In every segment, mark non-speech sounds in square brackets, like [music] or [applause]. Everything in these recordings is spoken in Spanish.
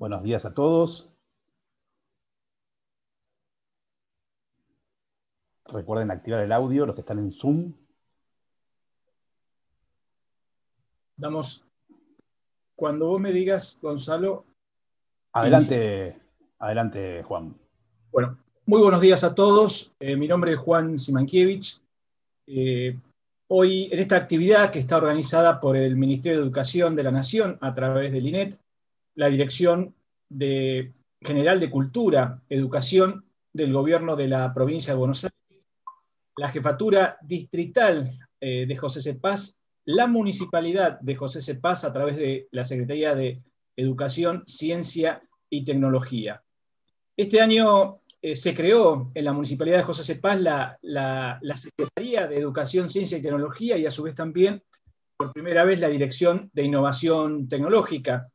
Buenos días a todos. Recuerden activar el audio, los que están en Zoom. Damos. Cuando vos me digas, Gonzalo. Adelante, adelante, Juan. Bueno, muy buenos días a todos. Eh, mi nombre es Juan Simankiewicz. Eh, hoy, en esta actividad que está organizada por el Ministerio de Educación de la Nación a través del INET, la Dirección General de Cultura, Educación del Gobierno de la Provincia de Buenos Aires, la Jefatura Distrital eh, de José Cepaz, la Municipalidad de José Cepaz a través de la Secretaría de Educación, Ciencia y Tecnología. Este año eh, se creó en la Municipalidad de José Cepaz la, la Secretaría de Educación, Ciencia y Tecnología y a su vez también por primera vez la Dirección de Innovación Tecnológica,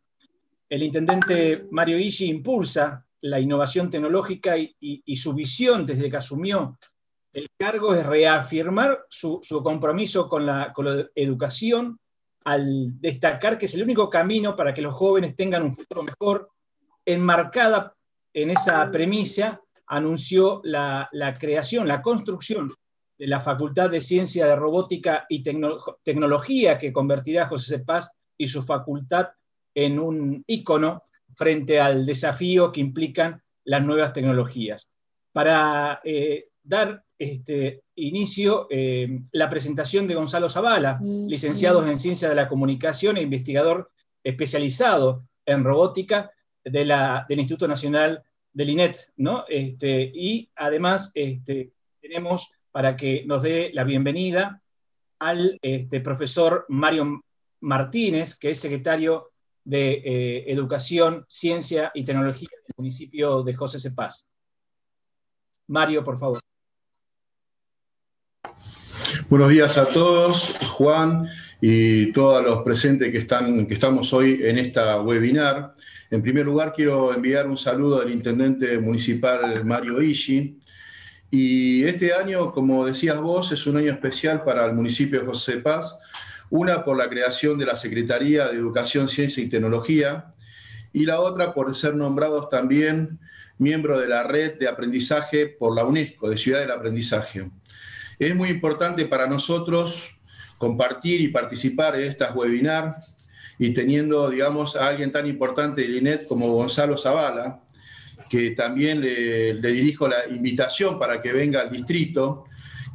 el intendente Mario Ishii impulsa la innovación tecnológica y, su visión desde que asumió el cargo es reafirmar su, compromiso con la, educación al destacar que es el único camino para que los jóvenes tengan un futuro mejor. Enmarcada en esa premisa, anunció la, creación, la construcción de la Facultad de Ciencia de Robótica y Tecnología que convertirá a José Paz y su facultad en un icono frente al desafío que implican las nuevas tecnologías. Para eh, dar este, inicio, eh, la presentación de Gonzalo Zavala, mm, mm. licenciado en Ciencia de la Comunicación e investigador especializado en robótica del Instituto Nacional del INET, ¿no? Este, y además este, tenemos para que nos dé la bienvenida al este, profesor Mario Martínez, que es secretario de eh, Educación, Ciencia y Tecnología del municipio de José Cepaz. Mario, por favor. Buenos días a todos, Juan y todos los presentes que, están, que estamos hoy en esta webinar. En primer lugar, quiero enviar un saludo al intendente municipal Mario Ishi. Y este año, como decías vos, es un año especial para el municipio de José Paz, una por la creación de la Secretaría de Educación, Ciencia y Tecnología y la otra por ser nombrados también miembros de la red de aprendizaje por la UNESCO, de Ciudad del Aprendizaje. Es muy importante para nosotros compartir y participar en estas webinars y teniendo, digamos, a alguien tan importante de INET como Gonzalo Zavala, que también le dirijo la invitación para que venga al distrito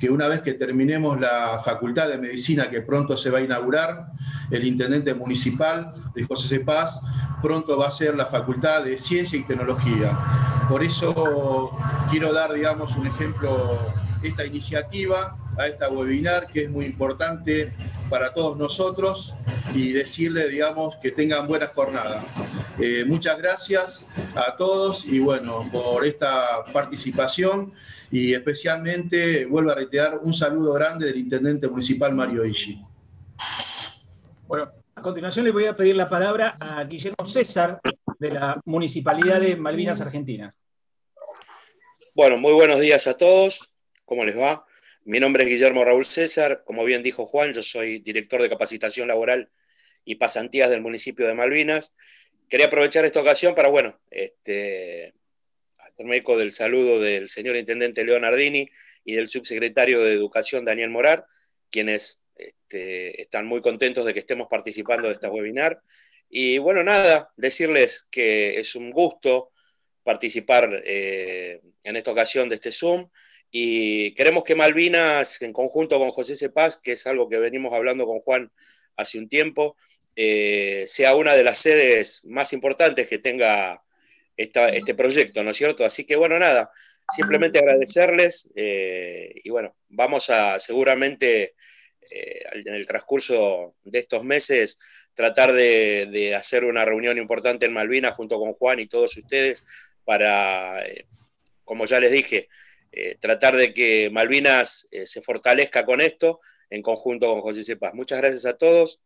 que una vez que terminemos la Facultad de Medicina, que pronto se va a inaugurar, el intendente municipal de José C. Paz, pronto va a ser la Facultad de Ciencia y Tecnología. Por eso quiero dar, digamos, un ejemplo, esta iniciativa, a esta webinar, que es muy importante para todos nosotros y decirle, digamos, que tengan buena jornada. Eh, muchas gracias a todos y bueno, por esta participación y especialmente, vuelvo a reiterar, un saludo grande del Intendente Municipal Mario Ishi. Bueno, a continuación le voy a pedir la palabra a Guillermo César de la Municipalidad de Malvinas Argentina. Bueno, muy buenos días a todos. ¿Cómo les va? Mi nombre es Guillermo Raúl César, como bien dijo Juan, yo soy director de capacitación laboral y pasantías del municipio de Malvinas. Quería aprovechar esta ocasión para, bueno, este, hacerme eco del saludo del señor intendente Leonardini y del subsecretario de Educación Daniel Morar, quienes este, están muy contentos de que estemos participando de este webinar. Y bueno, nada, decirles que es un gusto participar eh, en esta ocasión de este Zoom y queremos que Malvinas, en conjunto con José Cepaz, que es algo que venimos hablando con Juan hace un tiempo, eh, sea una de las sedes más importantes que tenga este proyecto, ¿no es cierto? Así que bueno, nada, simplemente agradecerles eh, y bueno, vamos a seguramente eh, en el transcurso de estos meses tratar de, de, hacer una reunión importante en Malvinas junto con Juan y todos ustedes para, como ya les dije, eh, tratar de que Malvinas eh, se fortalezca con esto en conjunto con José Cepaz. Muchas gracias a todos.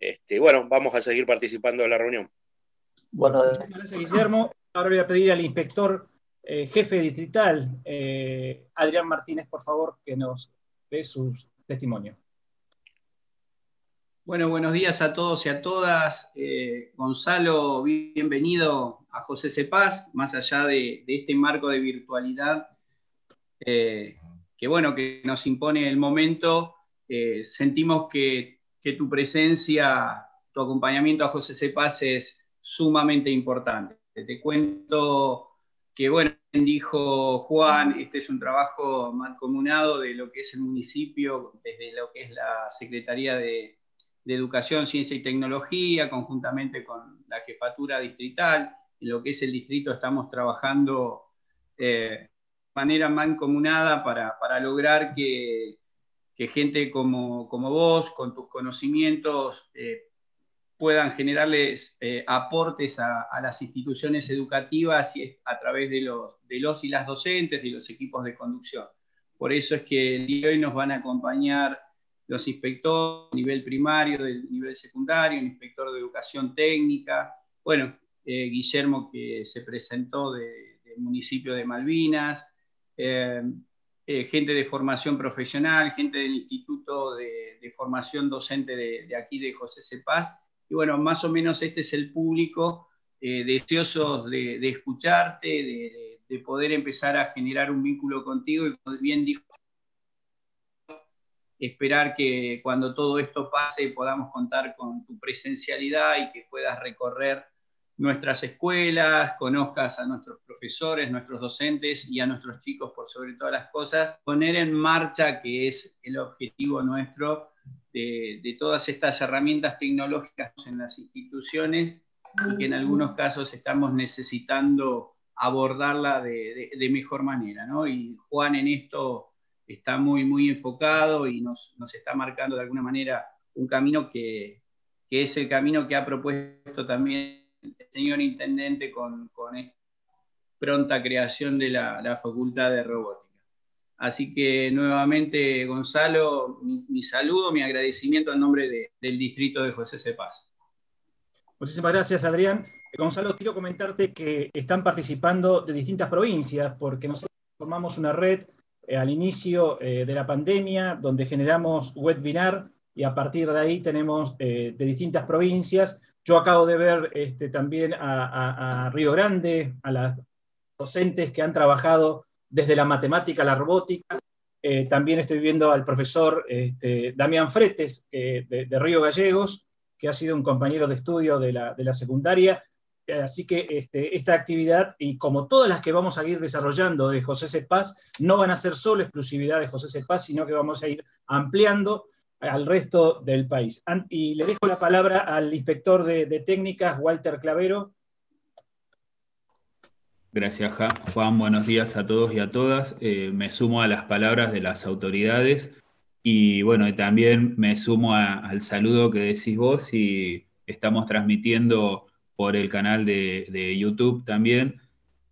Este, bueno, vamos a seguir participando de la reunión. Bueno, gracias Guillermo. Ahora voy a pedir al inspector eh, jefe distrital, Adrián Martínez, por favor, que nos dé su testimonio. Bueno, buenos días a todos y a todas. Gonzalo, bienvenido a José Cepaz, más allá de este marco de virtualidad eh, que bueno, que nos impone el momento, eh, sentimos que, tu presencia, tu acompañamiento a José Cepaz es sumamente importante. Te cuento que, bueno, dijo Juan, este es un trabajo comunado de lo que es el municipio, desde lo que es la Secretaría de, Educación, Ciencia y Tecnología, conjuntamente con la Jefatura Distrital. En lo que es el distrito estamos trabajando eh, manera mancomunada para, para lograr que, gente como, vos, con tus conocimientos, eh, puedan generarles eh, aportes a, las instituciones educativas y a través de los, de los y las docentes, de los equipos de conducción. Por eso es que el día hoy nos van a acompañar los inspectores, nivel primario, del nivel secundario, inspector de educación técnica, bueno, eh, Guillermo que se presentó del municipio de Malvinas, eh, eh, gente de formación profesional, gente del Instituto de, Formación Docente de, aquí de José Cepaz. Y bueno, más o menos este es el público eh, deseoso de, de escucharte, de, poder empezar a generar un vínculo contigo y bien dijo, esperar que cuando todo esto pase podamos contar con tu presencialidad y que puedas recorrer nuestras escuelas, conozcas a nuestros profesores, nuestros docentes y a nuestros chicos por sobre todas las cosas, poner en marcha, que es el objetivo nuestro, de, todas estas herramientas tecnológicas en las instituciones y que en algunos casos estamos necesitando abordarla de, mejor manera. Y Juan en esto está muy, muy enfocado y nos, está marcando de alguna manera un camino que, que es el camino que ha propuesto también el señor intendente con, esta pronta creación de la, Facultad de Robótica. Así que nuevamente, Gonzalo, mi, saludo, mi agradecimiento en nombre del distrito de José Cepaz. Pues muchísimas gracias, Adrián. Eh, Gonzalo, quiero comentarte que están participando de distintas provincias, porque nosotros formamos una red eh, al inicio eh, de la pandemia, donde generamos webinar y a partir de ahí tenemos de distintas provincias yo acabo de ver este, también a, Río Grande, a las docentes que han trabajado desde la matemática a la robótica. Eh, también estoy viendo al profesor este, Damián Fretes de, Río Gallegos, que ha sido un compañero de estudio de la, secundaria. Eh, así que este, esta actividad, y como todas las que vamos a ir desarrollando de José Cepaz, no van a ser solo exclusividad de José Cepaz, sino que vamos a ir ampliando al resto del país. Y le dejo la palabra al inspector de, técnicas, Walter Clavero. Gracias, Juan. Buenos días a todos y a todas. Eh, me sumo a las palabras de las autoridades y bueno, también me sumo al saludo que decís vos y estamos transmitiendo por el canal de, de YouTube también.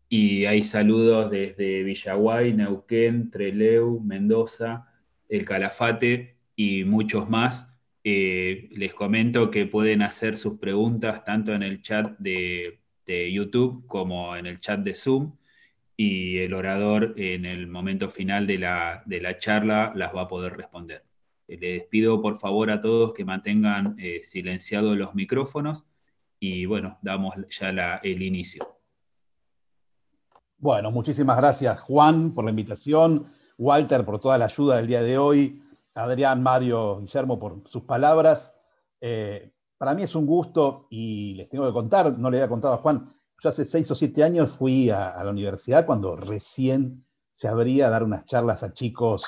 Y hay saludos desde Villaguay, Neuquén, Treleu, Mendoza, El Calafate, y muchos más. Eh, les comento que pueden hacer sus preguntas tanto en el chat de, YouTube como en el chat de Zoom y el orador en el momento final de la, charla las va a poder responder. Eh, les pido por favor a todos que mantengan eh, silenciados los micrófonos y bueno, damos ya el inicio. Bueno, muchísimas gracias Juan por la invitación, Walter por toda la ayuda del día de hoy, Adrián, Mario, Guillermo, por sus palabras. Eh, para mí es un gusto y les tengo que contar, no le había contado a Juan, yo hace seis o siete años fui a, la universidad cuando recién se abría a dar unas charlas a chicos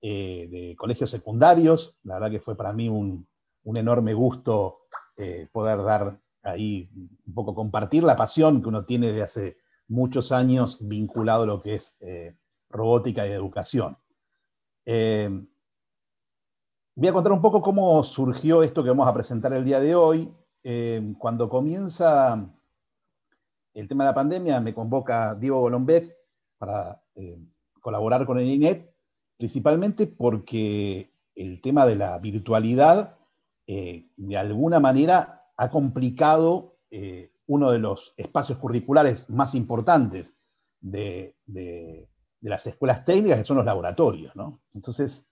eh, de colegios secundarios. La verdad que fue para mí un, enorme gusto eh, poder dar ahí, un poco compartir la pasión que uno tiene de hace muchos años vinculado a lo que es robótica y educación. Voy a contar un poco cómo surgió esto que vamos a presentar el día de hoy. Eh, cuando comienza el tema de la pandemia, me convoca Diego Golombek para eh, colaborar con el INET, principalmente porque el tema de la virtualidad, eh, de alguna manera, ha complicado uno de los espacios curriculares más importantes de, las escuelas técnicas, que son los laboratorios. ¿no? Entonces,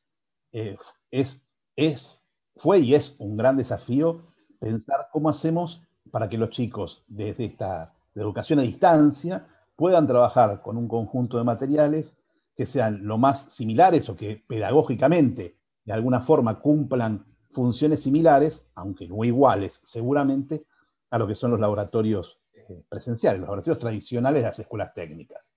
es es, fue y es un gran desafío pensar cómo hacemos para que los chicos desde esta educación a distancia puedan trabajar con un conjunto de materiales que sean lo más similares o que pedagógicamente de alguna forma cumplan funciones similares, aunque no iguales seguramente, a lo que son los laboratorios eh, presenciales, los laboratorios tradicionales de las escuelas técnicas.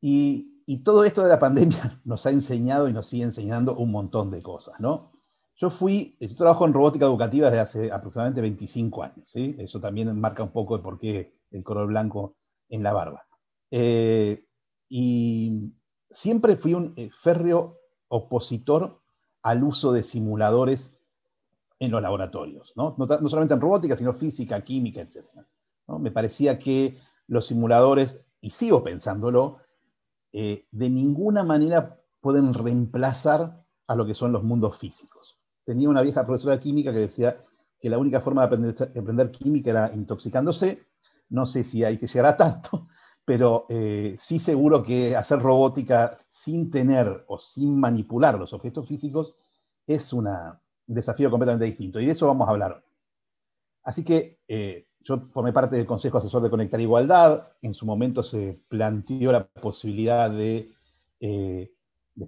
Y y todo esto de la pandemia [laughs] nos ha enseñado y nos sigue enseñando un montón de cosas, ¿no? Yo fui, yo trabajo en robótica educativa desde hace aproximadamente 25 años, ¿sí? Eso también marca un poco el por qué el color blanco en la barba. Eh, y siempre fui un eh, férreo opositor al uso de simuladores en los laboratorios, ¿no? No, solamente en robótica, sino física, química, etc. Me parecía que los simuladores, y sigo pensándolo, eh, de ninguna manera pueden reemplazar a lo que son los mundos físicos. Tenía una vieja profesora de química que decía que la única forma de aprender, química era intoxicándose. No sé si hay que llegar a tanto, [laughs] pero eh, sí seguro que hacer robótica sin tener o sin manipular los objetos físicos es un desafío completamente distinto. Y de eso vamos a hablar hoy. Así que eh, yo formé parte del Consejo Asesor de Conectar Igualdad, en su momento se planteó la posibilidad de, eh,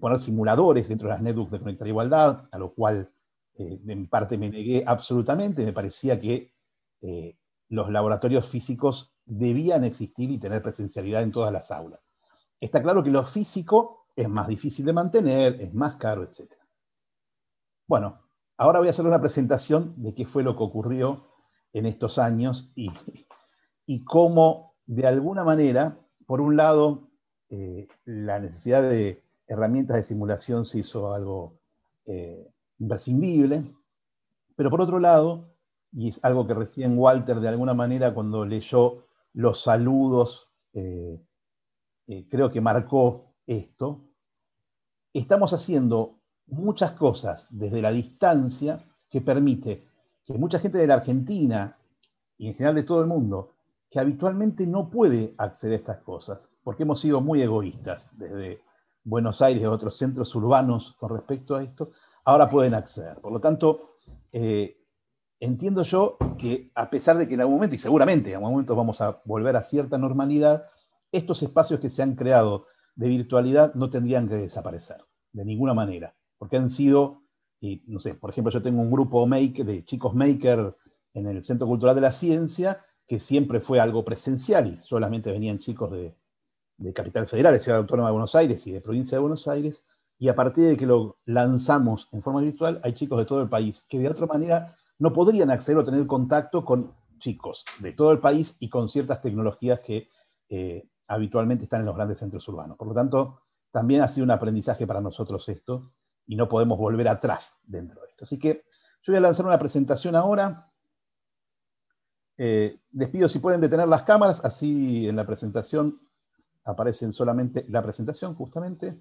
poner simuladores dentro de las netbooks de Conectar Igualdad, a lo cual en eh, parte me negué absolutamente, me parecía que eh, los laboratorios físicos debían existir y tener presencialidad en todas las aulas. Está claro que lo físico es más difícil de mantener, es más caro, etc. Bueno, ahora voy a hacer una presentación de qué fue lo que ocurrió en estos años y, y cómo, de alguna manera, por un lado, eh, la necesidad de herramientas de simulación se hizo algo eh, imprescindible, pero por otro lado, y es algo que recién Walter de alguna manera cuando leyó los saludos, eh, creo que marcó esto, estamos haciendo muchas cosas desde la distancia que permite que mucha gente de la Argentina y en general de todo el mundo, que habitualmente no puede acceder a estas cosas, porque hemos sido muy egoístas desde Buenos Aires y otros centros urbanos con respecto a esto, ahora pueden acceder. Por lo tanto, eh, entiendo yo que a pesar de que en algún momento, y seguramente en algún momento vamos a volver a cierta normalidad, estos espacios que se han creado de virtualidad no tendrían que desaparecer, de ninguna manera, porque han sido y no sé, por ejemplo, yo tengo un grupo de chicos maker en el Centro Cultural de la Ciencia, que siempre fue algo presencial y solamente venían chicos de, Capital Federal, de Ciudad Autónoma de Buenos Aires y de Provincia de Buenos Aires, y a partir de que lo lanzamos en forma virtual, hay chicos de todo el país que de otra manera no podrían acceder o tener contacto con chicos de todo el país y con ciertas tecnologías que eh, habitualmente están en los grandes centros urbanos. Por lo tanto, también ha sido un aprendizaje para nosotros esto, y no podemos volver atrás dentro de esto. Así que yo voy a lanzar una presentación ahora. Eh, les pido si pueden detener las cámaras, así en la presentación aparecen solamente la presentación, justamente.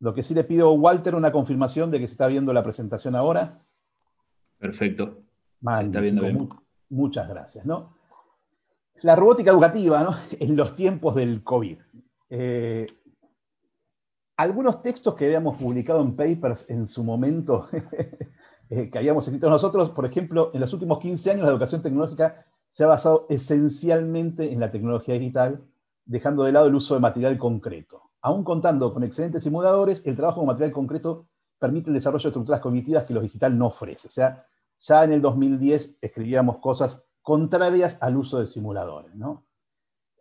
Lo que sí le pido Walter una confirmación de que se está viendo la presentación ahora. Perfecto. está viendo bien. Muchas gracias. La robótica educativa [laughs] en los tiempos del COVID. Eh, algunos textos que habíamos publicado en papers en su momento, [laughs] eh, que habíamos escrito nosotros, por ejemplo, en los últimos 15 años la educación tecnológica se ha basado esencialmente en la tecnología digital, dejando de lado el uso de material concreto. Aún contando con excelentes simuladores, el trabajo con material concreto permite el desarrollo de estructuras cognitivas que lo digital no ofrece. O sea, ya en el 2010 escribíamos cosas contrarias al uso de simuladores, ¿no?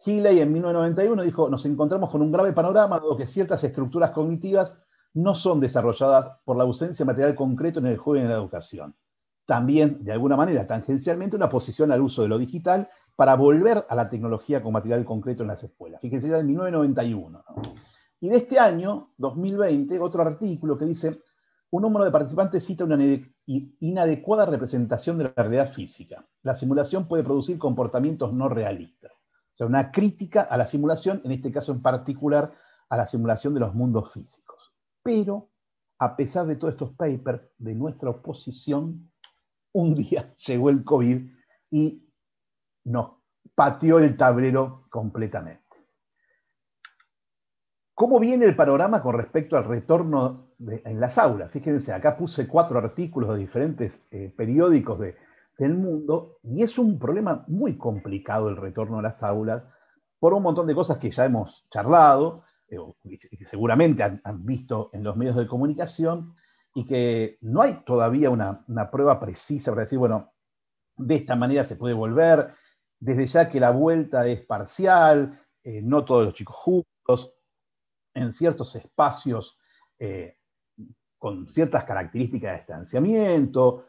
Healy en 1991 dijo, nos encontramos con un grave panorama dado que ciertas estructuras cognitivas no son desarrolladas por la ausencia de material concreto en el juego y en la educación. También, de alguna manera, tangencialmente, una posición al uso de lo digital para volver a la tecnología con material concreto en las escuelas. Fíjense, ya en 1991. Y de este año, 2020, otro artículo que dice, un número de participantes cita una inadecuada representación de la realidad física. La simulación puede producir comportamientos no realistas. O sea, una crítica a la simulación, en este caso en particular a la simulación de los mundos físicos. Pero, a pesar de todos estos papers, de nuestra oposición, un día [laughs] llegó el COVID y nos pateó el tablero completamente. ¿Cómo viene el panorama con respecto al retorno en las aulas? Fíjense, acá puse cuatro artículos de diferentes eh, periódicos de del mundo y es un problema muy complicado el retorno a las aulas por un montón de cosas que ya hemos charlado eh, y que seguramente han, visto en los medios de comunicación y que no hay todavía una, prueba precisa para decir, bueno, de esta manera se puede volver, desde ya que la vuelta es parcial, eh, no todos los chicos juntos, en ciertos espacios eh, con ciertas características de distanciamiento,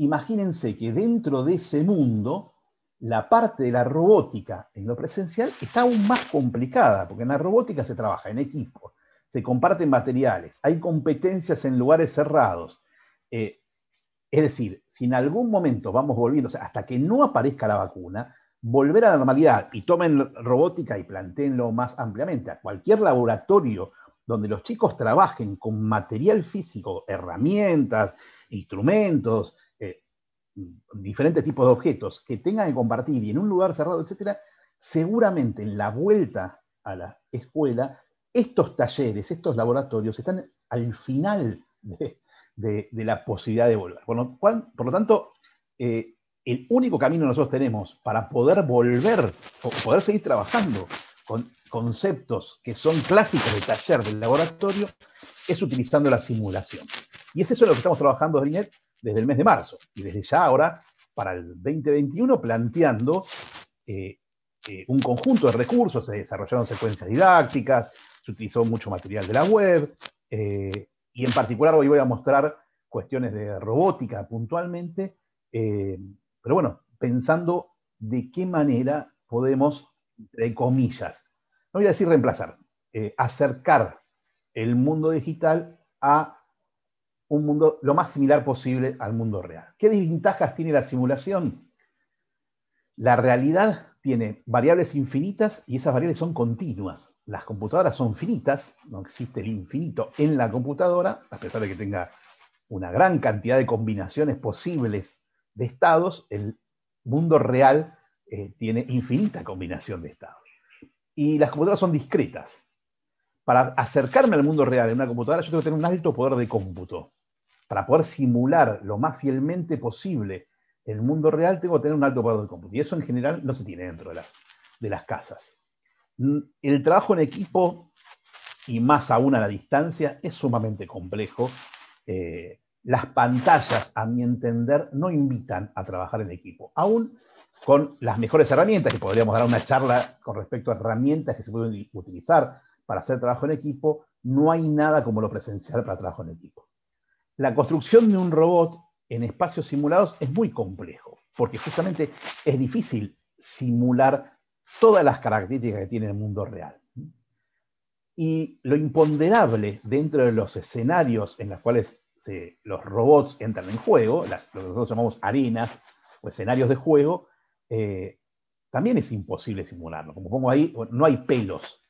imagínense que dentro de ese mundo, la parte de la robótica en lo presencial está aún más complicada, porque en la robótica se trabaja en equipo, se comparten materiales, hay competencias en lugares cerrados. Eh, es decir, si en algún momento vamos volviendo, hasta que no aparezca la vacuna, volver a la normalidad y tomen robótica y planteenlo más ampliamente a cualquier laboratorio donde los chicos trabajen con material físico, herramientas, instrumentos, eh, diferentes tipos de objetos que tengan que compartir y en un lugar cerrado, etcétera, seguramente en la vuelta a la escuela, estos talleres, estos laboratorios están al final de, la posibilidad de volver. Por lo, tanto, eh, el único camino que nosotros tenemos para poder volver o poder seguir trabajando con conceptos que son clásicos del taller, del laboratorio, es utilizando la simulación. Y es eso lo que estamos trabajando desde desde el mes de marzo y desde ya ahora para el 2021 planteando eh, eh, un conjunto de recursos, se desarrollaron secuencias didácticas, se utilizó mucho material de la web eh, y en particular hoy voy a mostrar cuestiones de robótica puntualmente, pero bueno, pensando de qué manera podemos, de comillas, no voy a decir reemplazar, acercar el mundo digital a un mundo lo más similar posible al mundo real. ¿Qué desventajas tiene la simulación? La realidad tiene variables infinitas y esas variables son continuas. Las computadoras son finitas, no existe el infinito en la computadora, a pesar de que tenga una gran cantidad de combinaciones posibles de estados, el mundo real eh, tiene infinita combinación de estados. Y las computadoras son discretas. Para acercarme al mundo real en una computadora, yo tengo que tener un alto poder de cómputo para poder simular lo más fielmente posible el mundo real, tengo que tener un alto poder de cómputo. Y eso en general no se tiene dentro de las, de las casas. Mm, el trabajo en equipo, y más aún a la distancia, es sumamente complejo. Eh, las pantallas, a mi entender, no invitan a trabajar en equipo. Aún con las mejores herramientas, que podríamos dar una charla con respecto a herramientas que se pueden utilizar para hacer trabajo en equipo, no hay nada como lo presencial para trabajo en equipo la construcción de un robot en espacios simulados es muy complejo, porque justamente es difícil simular todas las características que tiene el mundo real. Y lo imponderable dentro de los escenarios en los cuales los robots entran en juego, las, lo que nosotros llamamos arenas o escenarios de juego, eh, también es imposible simularlo. Como pongo ahí, no hay pelos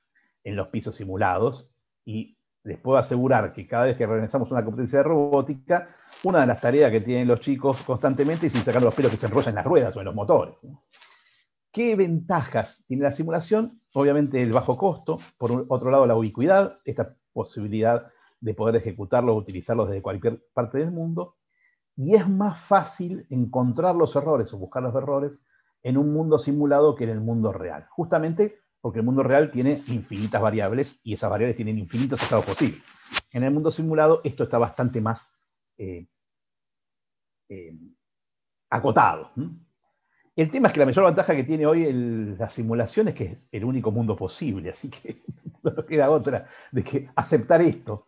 en los pisos simulados y les puedo asegurar que cada vez que realizamos una competencia de robótica, una de las tareas que tienen los chicos constantemente es sin sacar los pelos que se enrollan en las ruedas o en los motores. ¿Qué ventajas tiene la simulación? Obviamente el bajo costo, por otro lado la ubicuidad, esta posibilidad de poder ejecutarlos, utilizarlos desde cualquier parte del mundo, y es más fácil encontrar los errores o buscar los errores en un mundo simulado que en el mundo real, justamente porque el mundo real tiene infinitas variables y esas variables tienen infinitos estados posibles. En el mundo simulado esto está bastante más eh, eh, acotado. El tema es que la mayor ventaja que tiene hoy la simulación es que es el único mundo posible, así que [laughs] no nos queda otra de que aceptar esto.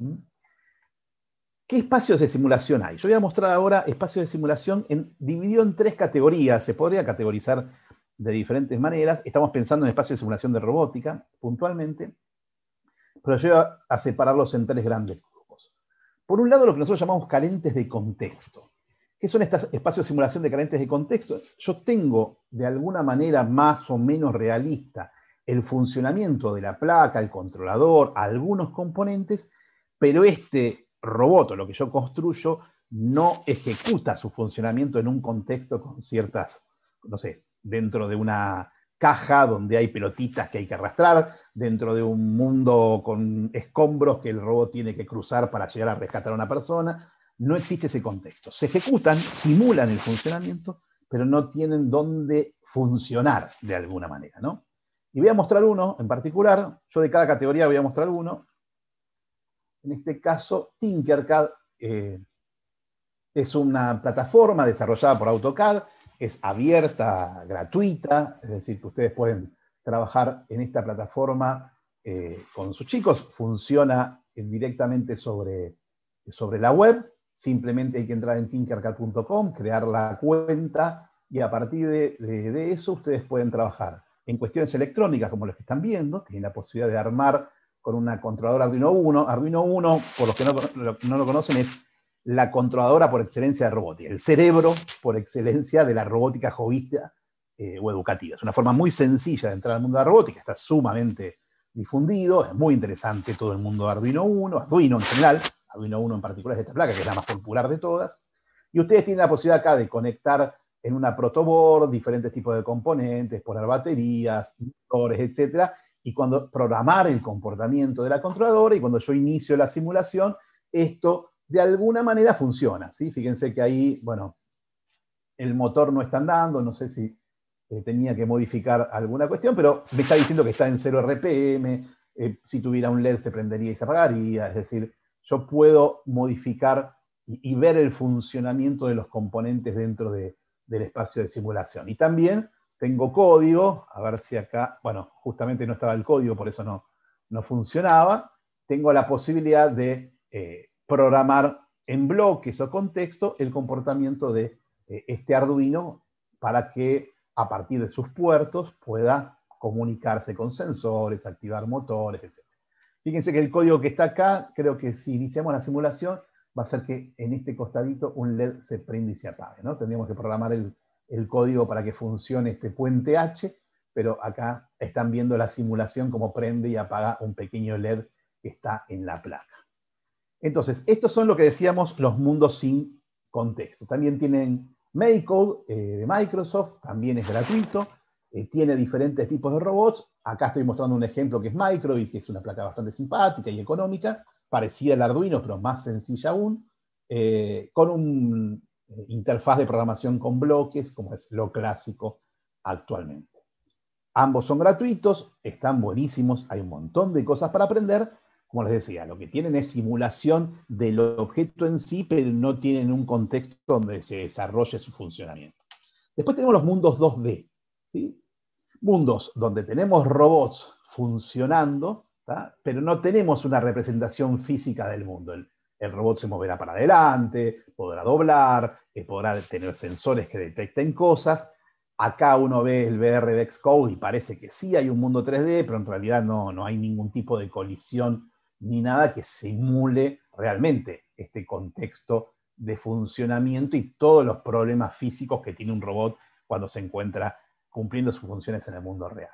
¿Qué espacios de simulación hay? Yo voy a mostrar ahora espacios de simulación en, dividido en tres categorías. Se podría categorizar de diferentes maneras. Estamos pensando en espacios de simulación de robótica, puntualmente, pero voy a separarlos en tres grandes grupos. Por un lado, lo que nosotros llamamos carentes de contexto. ¿Qué son estos espacios de simulación de carentes de contexto? Yo tengo, de alguna manera más o menos realista, el funcionamiento de la placa, el controlador, algunos componentes, pero este robot lo que yo construyo no ejecuta su funcionamiento en un contexto con ciertas, no sé, dentro de una caja donde hay pelotitas que hay que arrastrar, dentro de un mundo con escombros que el robot tiene que cruzar para llegar a rescatar a una persona. No existe ese contexto. Se ejecutan, simulan el funcionamiento, pero no tienen dónde funcionar de alguna manera, Y voy a mostrar uno en particular. Yo de cada categoría voy a mostrar uno. En este caso, Tinkercad eh, es una plataforma desarrollada por AutoCAD es abierta, gratuita, es decir, que ustedes pueden trabajar en esta plataforma eh, con sus chicos, funciona directamente sobre, sobre la web, simplemente hay que entrar en tinkercad.com, crear la cuenta y a partir de, eso ustedes pueden trabajar en cuestiones electrónicas como los que están viendo, tienen la posibilidad de armar con una controladora Arduino 1. Arduino 1, por los que no, no lo conocen, es la controladora por excelencia de robótica, el cerebro por excelencia de la robótica jovista eh, o educativa. Es una forma muy sencilla de entrar al mundo de la robótica, está sumamente difundido, es muy interesante todo el mundo de Arduino 1, Arduino en general, Arduino 1 en particular es esta placa, que es la más popular de todas, y ustedes tienen la posibilidad acá de conectar en una protoboard diferentes tipos de componentes, poner baterías, motores, etcétera, y cuando programar el comportamiento de la controladora, y cuando yo inicio la simulación, esto de alguna manera funciona. ¿sí? Fíjense que ahí, bueno, el motor no está andando, no sé si eh, tenía que modificar alguna cuestión, pero me está diciendo que está en 0 RPM, eh, si tuviera un LED se prendería y se apagaría, es decir, yo puedo modificar y, ver el funcionamiento de los componentes dentro del espacio de simulación. Y también tengo código, a ver si acá, bueno, justamente no estaba el código, por eso no, no funcionaba, tengo la posibilidad de eh, programar en bloques o contexto el comportamiento de eh, este Arduino para que a partir de sus puertos pueda comunicarse con sensores, activar motores, etc. Fíjense que el código que está acá, creo que si iniciamos la simulación, va a ser que en este costadito un LED se prende y se apague. ¿no? Tendríamos que programar el, el código para que funcione este puente H, pero acá están viendo la simulación como prende y apaga un pequeño LED que está en la placa. Entonces, estos son lo que decíamos los mundos sin contexto. También tienen MakeCode eh, de Microsoft, también es gratuito, eh, tiene diferentes tipos de robots. Acá estoy mostrando un ejemplo que es Microbit, que es una placa bastante simpática y económica, parecida al Arduino, pero más sencilla aún, eh, con una interfaz de programación con bloques, como es lo clásico actualmente. Ambos son gratuitos, están buenísimos, hay un montón de cosas para aprender como les decía, lo que tienen es simulación del objeto en sí, pero no tienen un contexto donde se desarrolle su funcionamiento. Después tenemos los mundos 2D. Mundos donde tenemos robots funcionando, pero no tenemos una representación física del mundo. El, robot se moverá para adelante, podrá doblar, eh, podrá tener sensores que detecten cosas. Acá uno ve el BR de Xcode y parece que sí hay un mundo 3D, pero en realidad no, no hay ningún tipo de colisión ni nada que simule realmente este contexto de funcionamiento y todos los problemas físicos que tiene un robot cuando se encuentra cumpliendo sus funciones en el mundo real.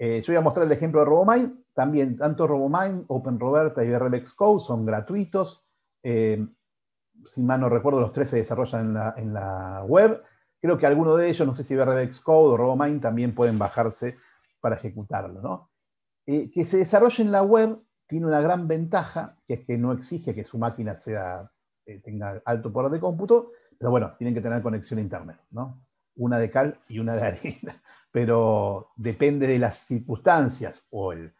Eh, yo voy a mostrar el ejemplo de RoboMind. También, tanto RoboMind, OpenRoberta y RBX Code son gratuitos. Eh, si mal no recuerdo, los tres se desarrollan en la, web. Creo que alguno de ellos, no sé si RBX Code o RoboMind, también pueden bajarse para ejecutarlo. Eh, que se desarrolle en la web tiene una gran ventaja, que es que no exige que su máquina eh, tenga alto poder de cómputo, pero bueno, tienen que tener conexión a Internet, ¿no? Una de cal y una de arena, [laughs] pero depende de las circunstancias o el,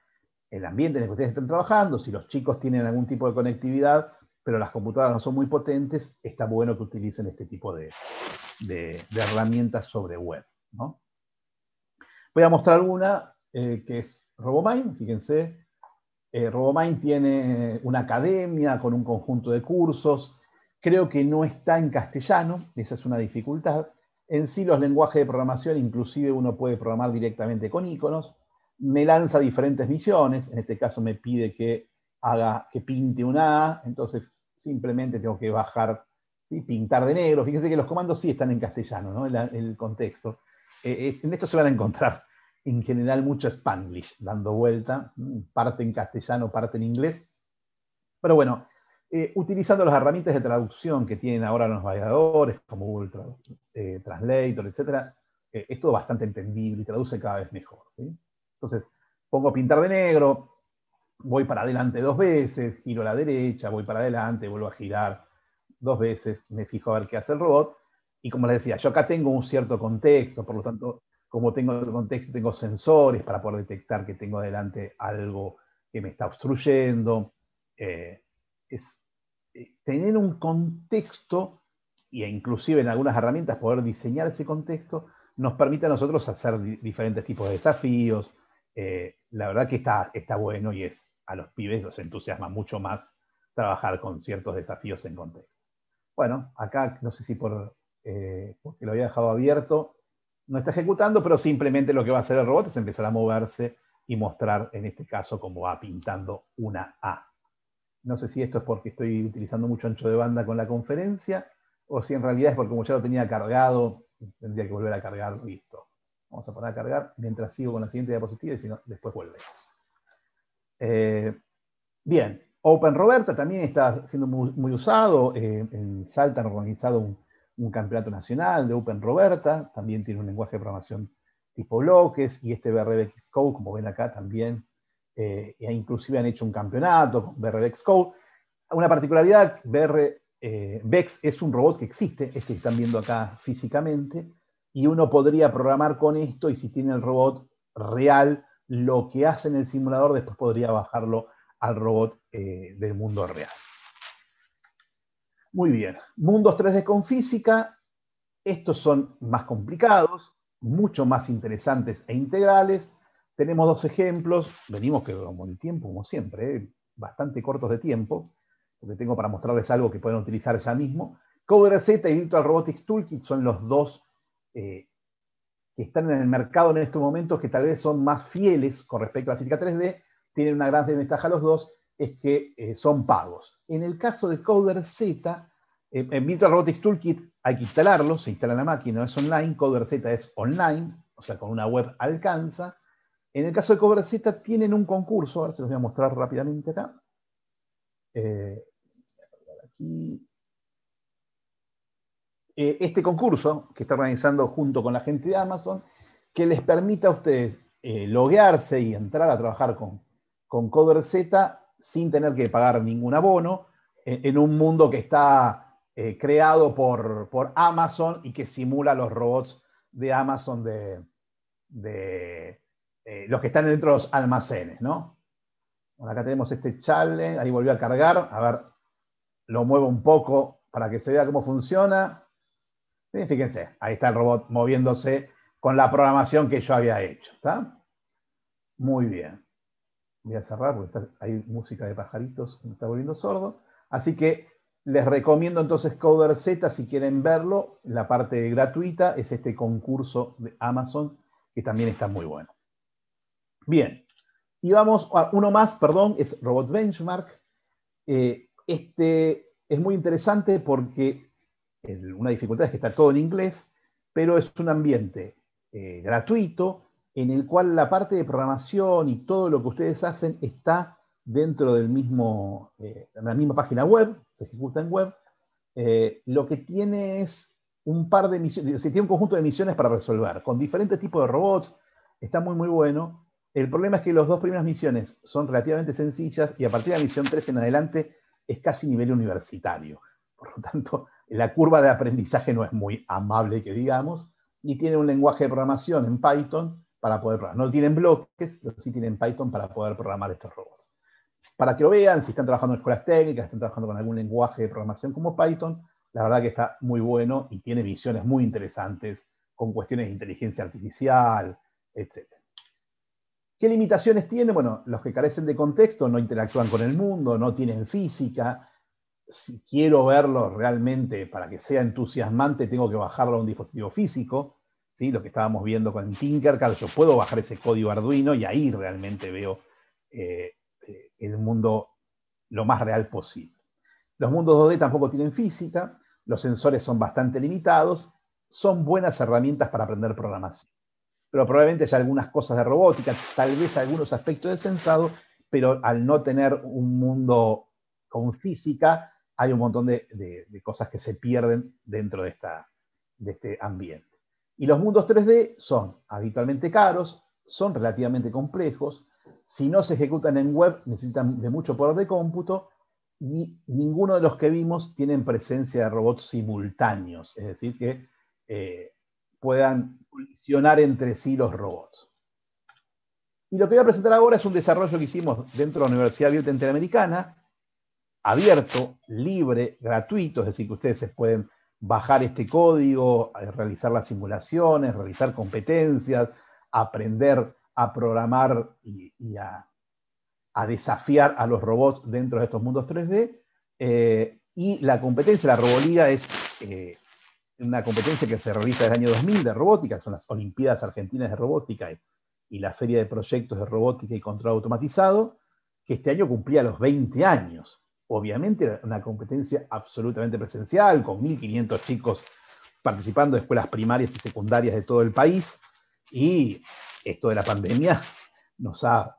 ambiente en el que ustedes estén trabajando, si los chicos tienen algún tipo de conectividad, pero las computadoras no son muy potentes, está bueno que utilicen este tipo de, herramientas sobre web. ¿no? Voy a mostrar una eh, que es RoboMine, fíjense, eh, RoboMind tiene una academia con un conjunto de cursos. Creo que no está en castellano, esa es una dificultad. En sí, los lenguajes de programación, inclusive uno puede programar directamente con iconos. Me lanza diferentes misiones, en este caso me pide que haga, que pinte una A, entonces simplemente tengo que bajar y pintar de negro. Fíjense que los comandos sí están en castellano, ¿no? el, contexto. Eh, en esto se van a encontrar en general mucho spanglish dando vuelta, parte en castellano, parte en inglés. Pero bueno, eh, utilizando las herramientas de traducción que tienen ahora los navegadores, como Google eh, Translator, etc., eh, es todo bastante entendible y traduce cada vez mejor. Entonces, pongo pintar de negro, voy para adelante dos veces, giro a la derecha, voy para adelante, vuelvo a girar dos veces, me fijo a ver qué hace el robot. Y como les decía, yo acá tengo un cierto contexto, por lo tanto, como tengo el contexto, tengo sensores para poder detectar que tengo adelante algo que me está obstruyendo. Eh, eh, tener un contexto e inclusive en algunas herramientas poder diseñar ese contexto nos permite a nosotros hacer diferentes tipos de desafíos. Eh, la verdad que está, está bueno y es a los pibes los entusiasma mucho más trabajar con ciertos desafíos en contexto. Bueno, acá no sé si por, lo había dejado abierto, no está ejecutando, pero simplemente lo que va a hacer el robot es empezar a moverse y mostrar, en este caso, cómo va pintando una A. No sé si esto es porque estoy utilizando mucho ancho de banda con la conferencia, o si en realidad es porque como ya lo tenía cargado, tendría que volver a cargar, listo. Vamos a poner a cargar mientras sigo con la siguiente diapositiva y si no, después volvemos. Eh, bien, Open Roberta también está siendo muy, usado. Eh, en Salta han organizado un, un campeonato nacional de Open Roberta, también tiene un lenguaje de programación tipo bloques, y este BRBX Code, como ven acá, también, eh, e inclusive han hecho un campeonato con BRBX Code. Una particularidad, BRBX eh, es un robot que existe, este que están viendo acá físicamente, y uno podría programar con esto, y si tiene el robot real, lo que hace en el simulador, después podría bajarlo al robot eh, del mundo real. Muy bien. Mundos 3D con física. Estos son más complicados, mucho más interesantes e integrales. Tenemos dos ejemplos. Venimos que el tiempo, como siempre, ¿eh? bastante cortos de tiempo, porque tengo para mostrarles algo que pueden utilizar ya mismo. Coder Z y Virtual Robotics Toolkit son los dos eh, que están en el mercado en estos momentos, que tal vez son más fieles con respecto a la física 3D, tienen una gran desventaja los dos, es que eh, son pagos. En el caso de Coder eh, eh, en Virtual Robotics Toolkit hay que instalarlo, se instala en la máquina, no es online, Coder es online, o sea, con una web alcanza. En el caso de Coder tienen un concurso, ahora se los voy a mostrar rápidamente acá. este concurso que está organizando junto con la gente de Amazon, que les permita a ustedes loguearse y entrar a trabajar con, con Coder sin tener que pagar ningún abono, eh, en, un mundo que está eh, creado por, Amazon y que simula los robots de Amazon de, eh, los que están dentro de los almacenes, ¿no? acá tenemos este challenge, ahí volvió a cargar, a ver, lo muevo un poco para que se vea cómo funciona. fíjense, ahí está el robot moviéndose con la programación que yo había hecho, Muy bien voy a cerrar porque hay música de pajaritos, me está volviendo sordo. Así que les recomiendo entonces Coder Z si quieren verlo. La parte gratuita es este concurso de Amazon que también está muy bueno. Bien, y vamos a uno más, perdón, es Robot Benchmark. Eh, este es muy interesante porque eh, una dificultad es que está todo en inglés, pero es un ambiente eh, gratuito en el cual la parte de programación y todo lo que ustedes hacen está dentro del mismo, eh, la misma página web, se ejecuta en web. Eh, lo que tiene es un par de misiones, tiene un conjunto de misiones para resolver, con diferentes tipos de robots, está muy muy bueno. El problema es que las dos primeras misiones son relativamente sencillas y a partir de la misión 3 en adelante es casi nivel universitario. Por lo tanto, la curva de aprendizaje no es muy amable, que digamos, y tiene un lenguaje de programación en Python para poder programar. No tienen bloques, pero sí tienen Python para poder programar estos robots. Para que lo vean, si están trabajando en escuelas técnicas, están trabajando con algún lenguaje de programación como Python, la verdad que está muy bueno y tiene visiones muy interesantes con cuestiones de inteligencia artificial, etc. ¿Qué limitaciones tiene? Bueno, los que carecen de contexto no interactúan con el mundo, no tienen física. Si quiero verlos realmente para que sea entusiasmante, tengo que bajarlo a un dispositivo físico lo que estábamos viendo con Tinkercad, yo puedo bajar ese código Arduino y ahí realmente veo eh, eh, el mundo lo más real posible. Los mundos 2D tampoco tienen física, los sensores son bastante limitados, son buenas herramientas para aprender programación. Pero probablemente haya algunas cosas de robótica, tal vez algunos aspectos de sensado, pero al no tener un mundo con física, hay un montón de, cosas que se pierden dentro de, de este ambiente. Y los mundos 3D son habitualmente caros, son relativamente complejos, si no se ejecutan en web necesitan de mucho poder de cómputo y ninguno de los que vimos tienen presencia de robots simultáneos, es decir, que eh, puedan colisionar entre sí los robots. Y lo que voy a presentar ahora es un desarrollo que hicimos dentro de la Universidad Abierta Interamericana, abierto, libre, gratuito, es decir, que ustedes se pueden bajar este código, eh, realizar las simulaciones, realizar competencias, aprender a programar y, a, desafiar a los robots dentro de estos mundos 3D. Eh, y la competencia, la Roboliga es eh, una competencia que se realiza desde el año 2000 de robótica, son las Olimpiadas Argentinas de Robótica y, y la Feria de Proyectos de Robótica y Control Automatizado, que este año cumplía los 20 años. Obviamente una competencia absolutamente presencial, con 1.500 chicos participando de escuelas primarias y secundarias de todo el país, y esto de la pandemia nos ha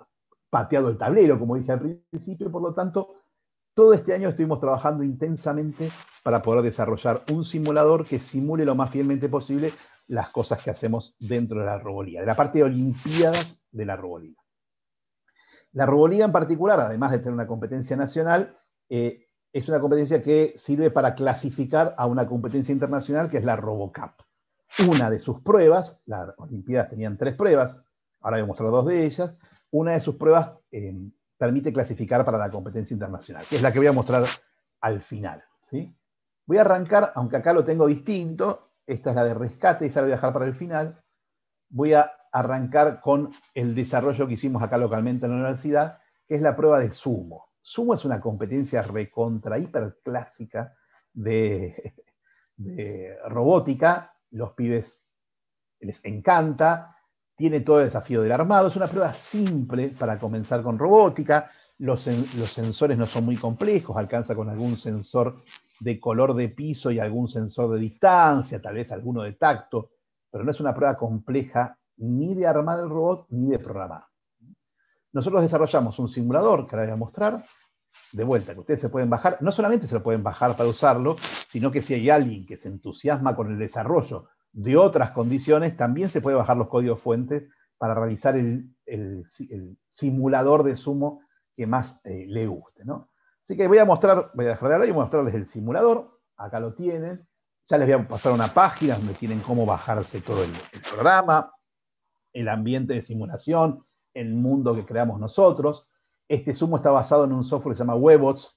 pateado el tablero, como dije al principio, por lo tanto, todo este año estuvimos trabajando intensamente para poder desarrollar un simulador que simule lo más fielmente posible las cosas que hacemos dentro de la robolía, de la parte de de la robolía. La robolía en particular, además de tener una competencia nacional, eh, es una competencia que sirve para clasificar a una competencia internacional que es la RoboCup. Una de sus pruebas, las Olimpiadas tenían tres pruebas, ahora voy a mostrar dos de ellas, una de sus pruebas eh, permite clasificar para la competencia internacional, que es la que voy a mostrar al final. ¿sí? Voy a arrancar, aunque acá lo tengo distinto, esta es la de rescate, y la voy a dejar para el final, voy a arrancar con el desarrollo que hicimos acá localmente en la universidad, que es la prueba de sumo. Sumo es una competencia recontra hiperclásica de, [laughs] de robótica. Los pibes les encanta, tiene todo el desafío del armado. Es una prueba simple para comenzar con robótica. Los, los, sensores no son muy complejos, alcanza con algún sensor de color de piso y algún sensor de distancia, tal vez alguno de tacto, pero no es una prueba compleja ni de armar el robot ni de programar. Nosotros desarrollamos un simulador que ahora voy a mostrar, de vuelta, que ustedes se pueden bajar, no solamente se lo pueden bajar para usarlo, sino que si hay alguien que se entusiasma con el desarrollo de otras condiciones, también se puede bajar los códigos fuentes para realizar el, simulador de sumo que más eh, le guste. ¿no? Así que voy a mostrar, voy a dejar de hablar y mostrarles el simulador. Acá lo tienen. Ya les voy a pasar una página donde tienen cómo bajarse todo el programa, el ambiente de simulación, el mundo que creamos nosotros. Este sumo está basado en un software que se llama Webots,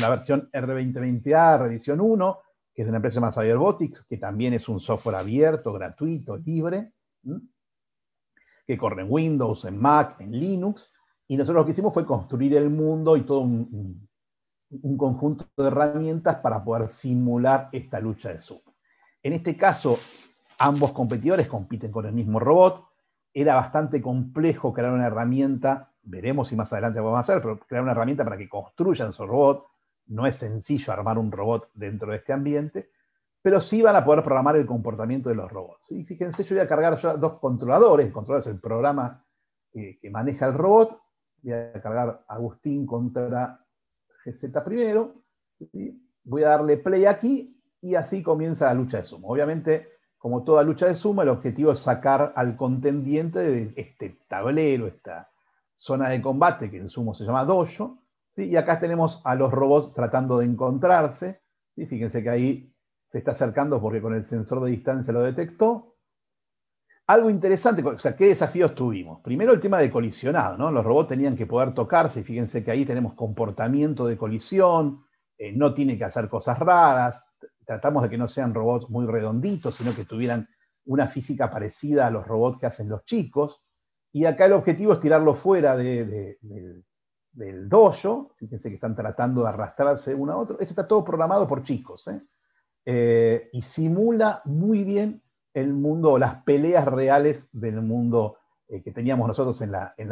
la versión R2020A, revisión 1, que es de una empresa llamada Cyberbotics, que también es un software abierto, gratuito, libre, que corre en Windows, en Mac, en Linux. Y nosotros lo que hicimos fue construir el mundo y todo un, conjunto de herramientas para poder simular esta lucha de Sumo. En este caso, ambos competidores compiten con el mismo robot. Era bastante complejo crear una herramienta veremos si más adelante vamos a hacer, pero crear una herramienta para que construyan su robot. No es sencillo armar un robot dentro de este ambiente, pero sí van a poder programar el comportamiento de los robots. Y fíjense, yo voy a cargar ya dos controladores. El controlador es el programa que, maneja el robot. Voy a cargar Agustín contra GZ primero. Voy a darle play aquí y así comienza la lucha de sumo. Obviamente, como toda lucha de sumo, el objetivo es sacar al contendiente de este tablero, esta, zona de combate, que en sumo se llama dojo, y acá tenemos a los robots tratando de encontrarse, y fíjense que ahí se está acercando porque con el sensor de distancia lo detectó. Algo interesante, o sea, ¿qué desafíos tuvimos? Primero el tema de colisionado, ¿no? Los robots tenían que poder tocarse, fíjense que ahí tenemos comportamiento de colisión, eh, no tiene que hacer cosas raras, tratamos de que no sean robots muy redonditos, sino que tuvieran una física parecida a los robots que hacen los chicos. Y acá el objetivo es tirarlo fuera del dojo. Fíjense que están tratando de arrastrarse uno a otro. Esto está todo programado por chicos. ¿eh? Eh, y simula muy bien el mundo, las peleas reales del mundo eh, que teníamos nosotros en la, en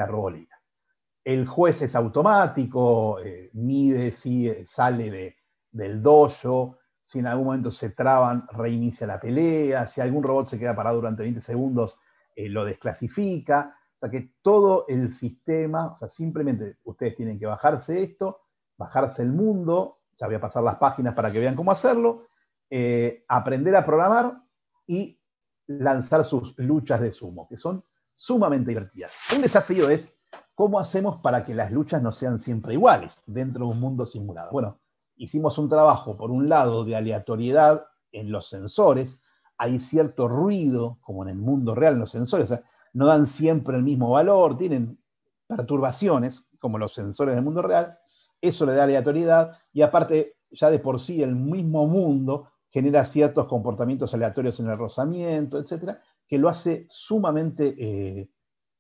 El juez es automático, mide si sale del dojo, si en algún momento se traban, reinicia la pelea, si algún robot se queda parado durante 20 segundos, lo desclasifica que todo el sistema, o sea, simplemente ustedes tienen que bajarse esto, bajarse el mundo, ya voy a pasar las páginas para que vean cómo hacerlo, eh, aprender a programar y lanzar sus luchas de sumo, que son sumamente divertidas. Un desafío es cómo hacemos para que las luchas no sean siempre iguales dentro de un mundo simulado. Bueno, hicimos un trabajo, por un lado, de aleatoriedad en los sensores, hay cierto ruido, como en el mundo real, en los sensores. O sea, no dan siempre el mismo valor, tienen perturbaciones, como los sensores del mundo real, eso le da aleatoriedad y aparte ya de por sí el mismo mundo genera ciertos comportamientos aleatorios en el rozamiento, etcétera, que lo hace sumamente eh,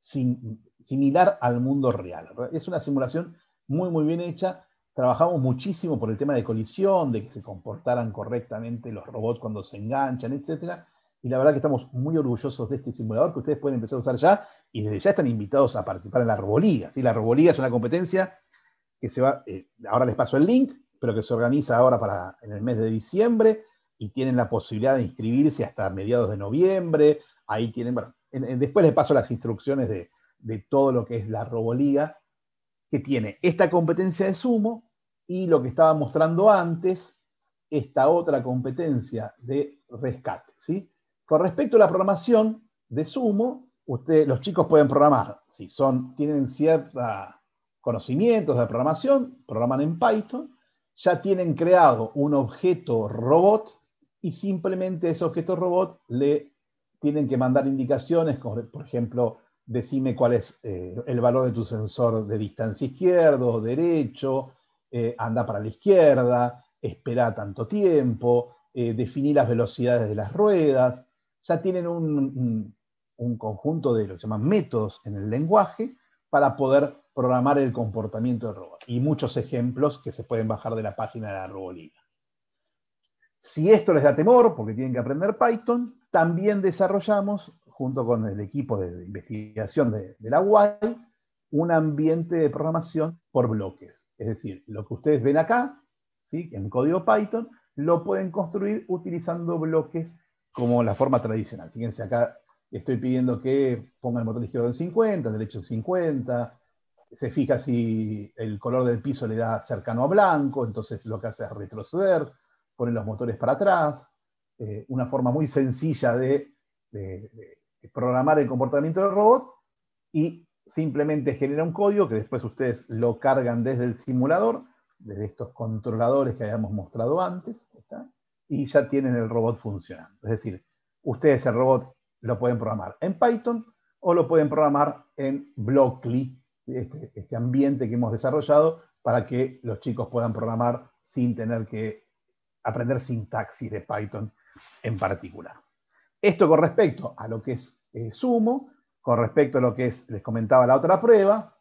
similar al mundo real. Es una simulación muy, muy bien hecha. Trabajamos muchísimo por el tema de colisión, de que se comportaran correctamente los robots cuando se enganchan, etcétera y la verdad que estamos muy orgullosos de este simulador que ustedes pueden empezar a usar ya y desde ya están invitados a participar en la Roboliga. ¿sí? La Roboliga es una competencia que se va, eh, ahora les paso el link, pero que se organiza ahora para en el mes de diciembre y tienen la posibilidad de inscribirse hasta mediados de noviembre. Ahí tienen, bueno, después les paso las instrucciones de, de todo lo que es la Roboliga, que tiene esta competencia de sumo y lo que estaba mostrando antes, esta otra competencia de rescate, ¿sí? Con respecto a la programación de Sumo, los chicos pueden programar. Si son, tienen ciertos conocimientos de programación, programan en Python, ya tienen creado un objeto robot y simplemente ese objeto robot le tienen que mandar indicaciones, por ejemplo, decime cuál es eh, el valor de tu sensor de distancia izquierdo o derecho, eh, anda para la izquierda, espera tanto tiempo, eh, definí las velocidades de las ruedas, ya tienen un, conjunto de lo que se llaman métodos en el lenguaje para poder programar el comportamiento de robot. Y muchos ejemplos que se pueden bajar de la página de la Roboliga. Si esto les da temor, porque tienen que aprender Python, también desarrollamos, junto con el equipo de investigación de, la UAI, un ambiente de programación por bloques. Es decir, lo que ustedes ven acá, ¿sí? en código Python, lo pueden construir utilizando bloques como la forma tradicional. Fíjense, acá estoy pidiendo que ponga el motor izquierdo en 50, derecho en 50, se fija si el color del piso le da cercano a blanco, entonces lo que hace es retroceder, pone los motores para atrás, eh, una forma muy sencilla de, programar el comportamiento del robot y simplemente genera un código que después ustedes lo cargan desde el simulador, desde estos controladores que habíamos mostrado antes. ¿está? y ya tienen el robot funcionando. Es decir, ustedes el robot lo pueden programar en Python o lo pueden programar en Blockly, este, este, ambiente que hemos desarrollado para que los chicos puedan programar sin tener que aprender sintaxis de Python en particular. Esto con respecto a lo que es eh, Sumo, con respecto a lo que les comentaba la otra prueba,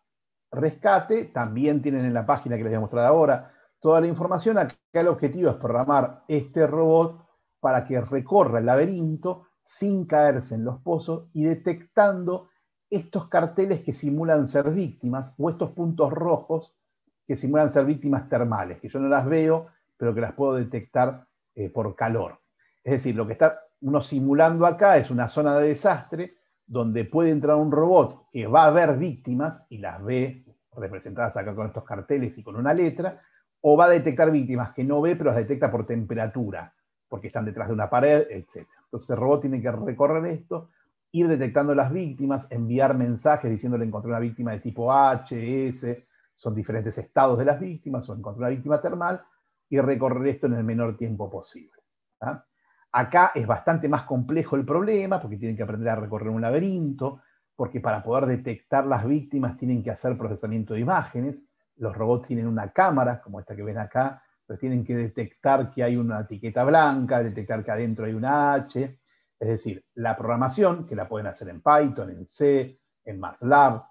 Rescate, también tienen en la página que les voy a mostrar ahora toda la información. Acá el objetivo es programar este robot para que recorra el laberinto sin caerse en los pozos y detectando estos carteles que simulan ser víctimas o estos puntos rojos que simulan ser víctimas termales, que yo no las veo, pero que las puedo detectar eh, por calor. Es decir, lo que está uno simulando acá es una zona de desastre donde puede entrar un robot que va a ver víctimas y las ve representadas acá con estos carteles y con una letra, o va a detectar víctimas que no ve, pero las detecta por temperatura, porque están detrás de una pared, etc. Entonces el robot tiene que recorrer esto, ir detectando las víctimas, enviar mensajes diciéndole encontré una víctima de tipo H, S, son diferentes estados de las víctimas, o encontré una víctima termal, y recorrer esto en el menor tiempo posible. ¿ah? Acá es bastante más complejo el problema, porque tienen que aprender a recorrer un laberinto, porque para poder detectar las víctimas tienen que hacer procesamiento de imágenes, los robots tienen una cámara, como esta que ven acá, pero tienen que detectar que hay una etiqueta blanca, detectar que adentro hay una H. Es decir, la programación, que la pueden hacer en Python, en C, en MATLAB,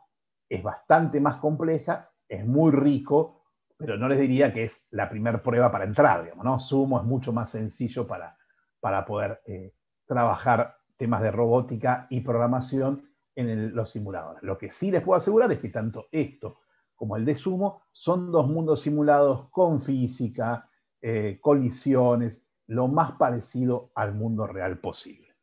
es bastante más compleja, es muy rico, pero no les diría que es la primera prueba para entrar, digamos, ¿no? Sumo es mucho más sencillo para, para poder eh, trabajar temas de robótica y programación en los simuladores. Lo que sí les puedo asegurar es que tanto esto como el de sumo, son dos mundos simulados con física, eh, colisiones, lo más parecido al mundo real posible.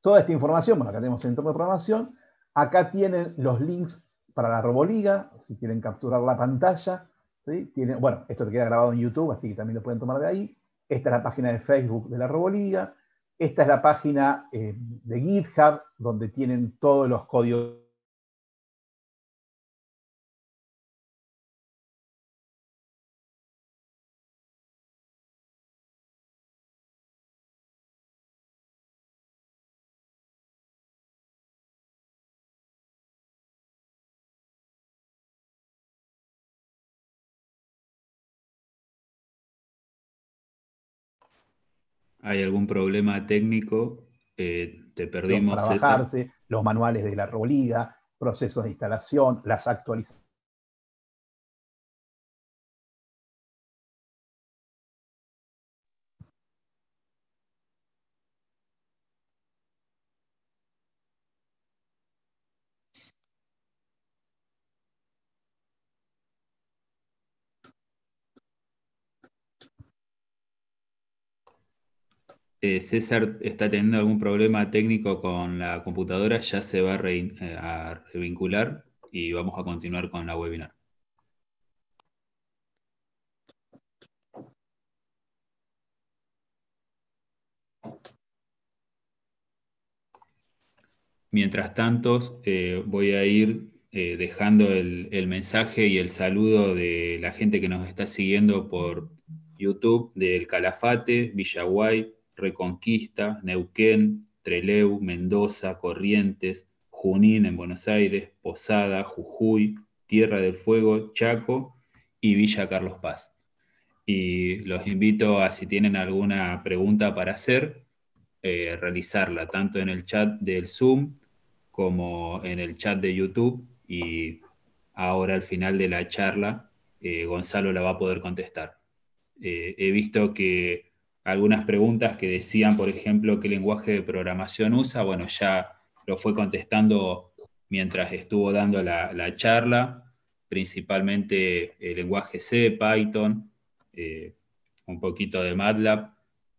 Toda esta información, bueno, acá tenemos el entorno de programación, acá tienen los links para la Roboliga, si quieren capturar la pantalla. bueno, esto te queda grabado en YouTube, así que también lo pueden tomar de ahí. Esta es la página de Facebook de la Roboliga. Esta es la página eh, de GitHub, donde tienen todos los códigos hay algún problema técnico, eh, te perdimos. los manuales de la Roliga, procesos de instalación, las actualizaciones Eh, César está teniendo algún problema técnico con la computadora, ya se va a, eh, vincular y vamos a continuar con la webinar. Mientras tanto, eh, voy a ir dejando el, el, mensaje y el saludo de la gente que nos está siguiendo por YouTube, del Calafate, Villaguay, Reconquista, Neuquén, Treleu, Mendoza, Corrientes, Junín en Buenos Aires, Posada, Jujuy, Tierra del Fuego, Chaco y Villa Carlos Paz. Y los invito a si tienen alguna pregunta para hacer, eh, realizarla tanto en el chat del Zoom como en el chat de YouTube y ahora al final de la charla eh, Gonzalo la va a poder contestar. Eh, he visto que algunas preguntas que decían, por ejemplo, qué lenguaje de programación usa. Bueno, ya lo fue contestando mientras estuvo dando la, charla, principalmente el eh, lenguaje C, Python, eh, un poquito de MATLAB,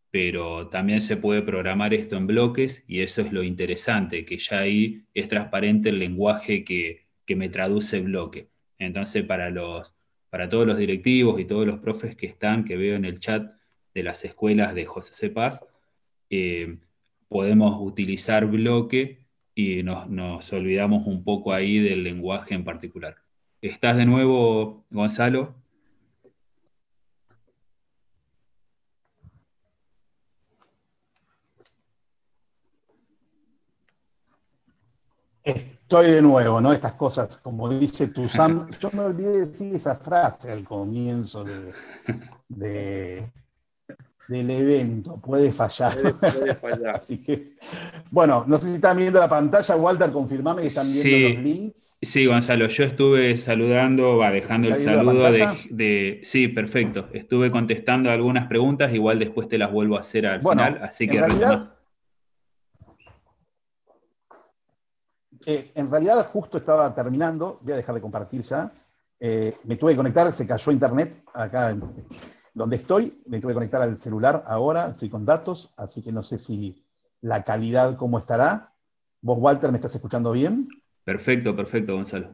pero también se puede programar esto en bloques y eso es lo interesante, que ya ahí es transparente el lenguaje que, que me traduce el bloque. Entonces, para, los, para todos los directivos y todos los profes que están, que veo en el chat, de las escuelas de José Sepas eh, podemos utilizar bloque y nos, olvidamos un poco ahí del lenguaje en particular. ¿Estás de nuevo, Gonzalo? Estoy de nuevo, ¿no? Estas cosas, como dice Sam, yo me olvidé de decir esa frase al comienzo de del evento. Puede fallar. Puede, fallar. [laughs] Así que, bueno, no sé si están viendo la pantalla, Walter, confirmame que están viendo sí, los links. Sí, Gonzalo, yo estuve saludando, va dejando el saludo de, Sí, perfecto. Estuve contestando algunas preguntas, igual después te las vuelvo a hacer al final, así que... En realidad, eh, en realidad justo estaba terminando, voy a dejar de compartir ya. Eh, me tuve que conectar, se cayó internet acá en, donde estoy, me tuve que conectar al celular ahora, estoy con datos, así que no sé si la calidad cómo estará. ¿Vos, Walter, me estás escuchando bien? Perfecto, perfecto, Gonzalo.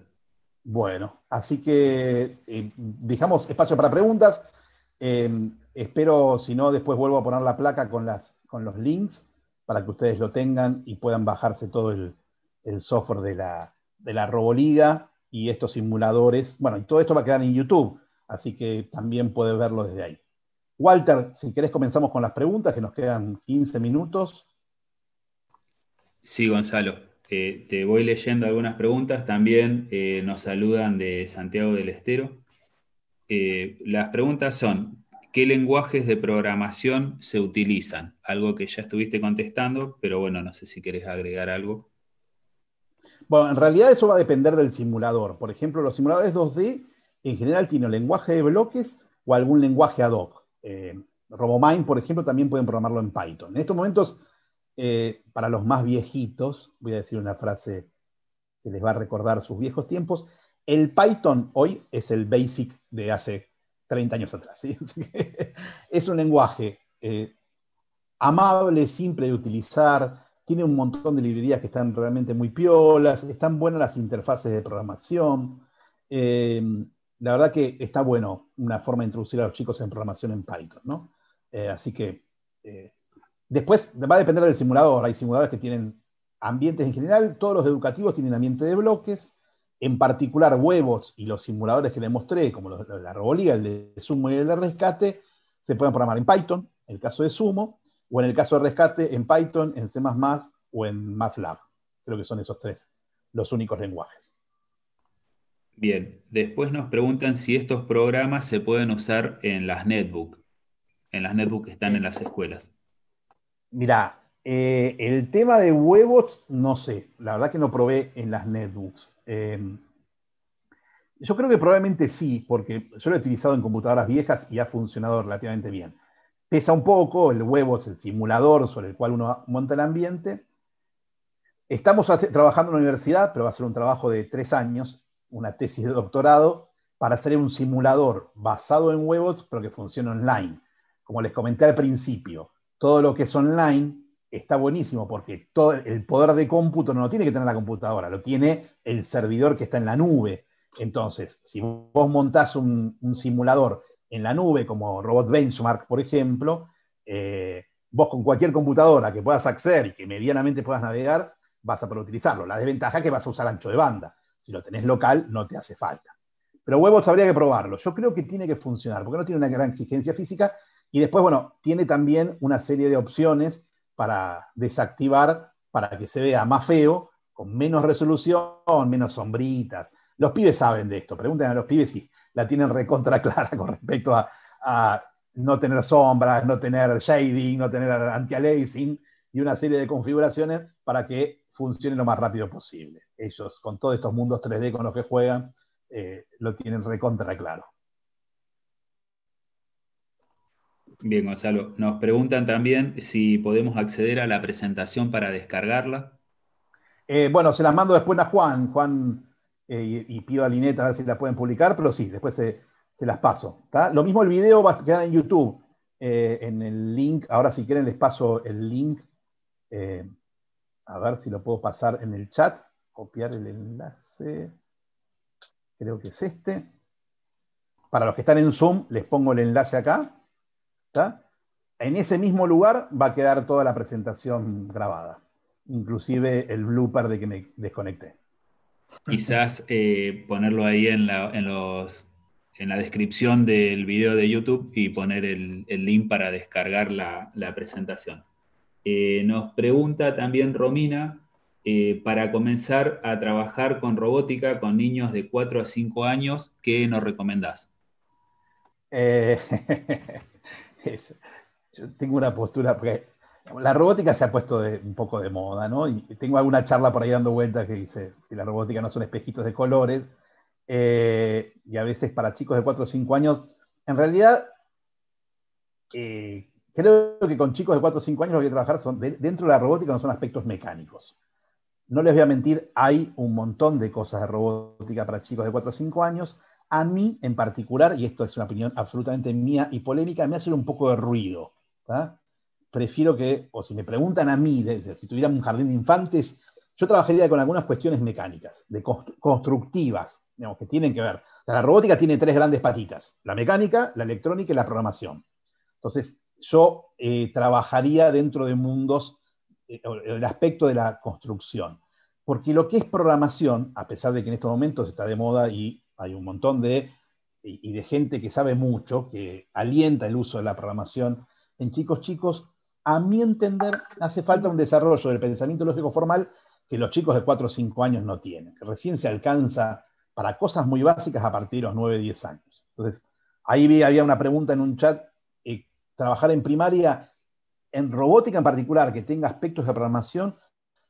Bueno, así que eh, dejamos espacio para preguntas. Em, espero, si no, después vuelvo a poner la placa con, los links para que ustedes lo tengan y puedan bajarse todo el, software de la, de la Roboliga y estos simuladores. Bueno, y todo esto va a quedar en YouTube Así que también puedes verlo desde ahí. Walter, si querés comenzamos con las preguntas, que nos quedan 15 minutos. Sí, Gonzalo. Eh, te voy leyendo algunas preguntas. También eh, nos saludan de Santiago del Estero. Eh, las preguntas son, ¿qué lenguajes de programación se utilizan? Algo que ya estuviste contestando, pero bueno, no sé si querés agregar algo. Bueno, en realidad eso va a depender del simulador. Por ejemplo, los simuladores 2D en general tiene lenguaje de bloques o algún lenguaje ad hoc. Eh, RoboMind, por ejemplo, también pueden programarlo en Python. En estos momentos, eh, para los más viejitos, voy a decir una frase que les va a recordar sus viejos tiempos, el Python hoy es el basic de hace 30 años atrás. [laughs] es un lenguaje eh, amable, simple de utilizar, tiene un montón de librerías que están realmente muy piolas, están buenas las interfaces de programación. Eh, la verdad que está bueno una forma de introducir a los chicos en programación en Python, ¿no? Eh, así que eh, después va a depender del simulador. Hay simuladores que tienen ambientes en general, todos los educativos tienen ambiente de bloques, en particular huevos y los simuladores que les mostré, como la RoboLiga, el de sumo y el de rescate, se pueden programar en Python, en el caso de sumo, o en el caso de rescate, en Python, en C++ o en MATLAB. Creo que son esos tres los únicos lenguajes. Bien, después nos preguntan si estos programas se pueden usar en las netbooks, en las netbooks que están en las escuelas. Mirá, eh, el tema de huevos, no sé, la verdad que no probé en las netbooks. Em, yo creo que probablemente sí, porque yo lo he utilizado en computadoras viejas y ha funcionado relativamente bien. Pesa un poco, el Webots el simulador sobre el cual uno monta el ambiente. Estamos trabajando en la universidad, pero va a ser un trabajo de tres años una tesis de doctorado para hacer un simulador basado en Webots, pero que funcione online. Como les comenté al principio, todo lo que es online está buenísimo porque todo el poder de cómputo no lo tiene que tener la computadora, lo tiene el servidor que está en la nube. Entonces, si vos montás un, simulador en la nube, como Robot Benchmark, por ejemplo, eh, vos con cualquier computadora que puedas acceder y que medianamente puedas navegar, vas a poder utilizarlo. La desventaja es que vas a usar ancho de banda. Si lo tenés local, no te hace falta. Pero huevos habría que probarlo. Yo creo que tiene que funcionar, porque no tiene una gran exigencia física. Y después, bueno, tiene también una serie de opciones para desactivar, para que se vea más feo, con menos resolución, menos sombritas. Los pibes saben de esto. Pregúntenle a los pibes si la tienen recontra [laughs] clara con respecto a, a no tener sombras, no tener shading, no tener anti-aliasing y una serie de configuraciones para que funcione lo más rápido posible ellos con todos estos mundos 3D con los que juegan, eh, lo tienen recontra claro. Bien, Gonzalo. Nos preguntan también si podemos acceder a la presentación para descargarla. Eh, bueno, se las mando después a Juan, Juan eh, y, pido a Lineta a ver si la pueden publicar, pero sí, después se, las paso. Lo mismo el video va a quedar en YouTube, en el link. Ahora si quieren les paso el link. a ver si lo puedo pasar en el chat copiar el enlace. Creo que es este. Para los que están en Zoom, les pongo el enlace acá. En ese mismo lugar va a quedar toda la presentación grabada, inclusive el blooper de que me desconecté. Quizás eh, ponerlo ahí en la, los, en la descripción del video de YouTube y poner el, link para descargar la, presentación. Eh, nos pregunta también Romina eh, para comenzar a trabajar con robótica con niños de 4 a 5 años, ¿qué nos recomendás? Eh, [laughs] yo tengo una postura, porque la robótica se ha puesto un poco de moda, ¿no? Y tengo alguna charla por ahí dando vueltas que dice, si la robótica no son espejitos de colores, eh, y a veces para chicos de 4 o 5 años, en realidad, creo que con chicos de 4 o 5 años lo que voy a trabajar son, dentro de la robótica no son aspectos mecánicos. No les voy a mentir, hay un montón de cosas de robótica para chicos de 4 o 5 años. A mí en particular, y esto es una opinión absolutamente mía y polémica, me hace un poco de ruido. Prefiero que, o si me preguntan a mí, si tuviera un jardín de infantes, yo trabajaría con algunas cuestiones mecánicas, constructivas, que tienen que ver. La robótica tiene tres grandes patitas, la mecánica, la electrónica y la programación. Entonces, yo eh, trabajaría dentro de mundos eh, el aspecto de la construcción. Porque lo que es programación, a pesar de que en estos momentos está de moda y hay un montón de, y de gente que sabe mucho, que alienta el uso de la programación en chicos chicos, a mi entender hace falta un desarrollo del pensamiento lógico formal que los chicos de 4 o 5 años no tienen, que recién se alcanza para cosas muy básicas a partir de los 9 o 10 años. Entonces, ahí había una pregunta en un chat, eh, trabajar en primaria, en robótica en particular, que tenga aspectos de programación,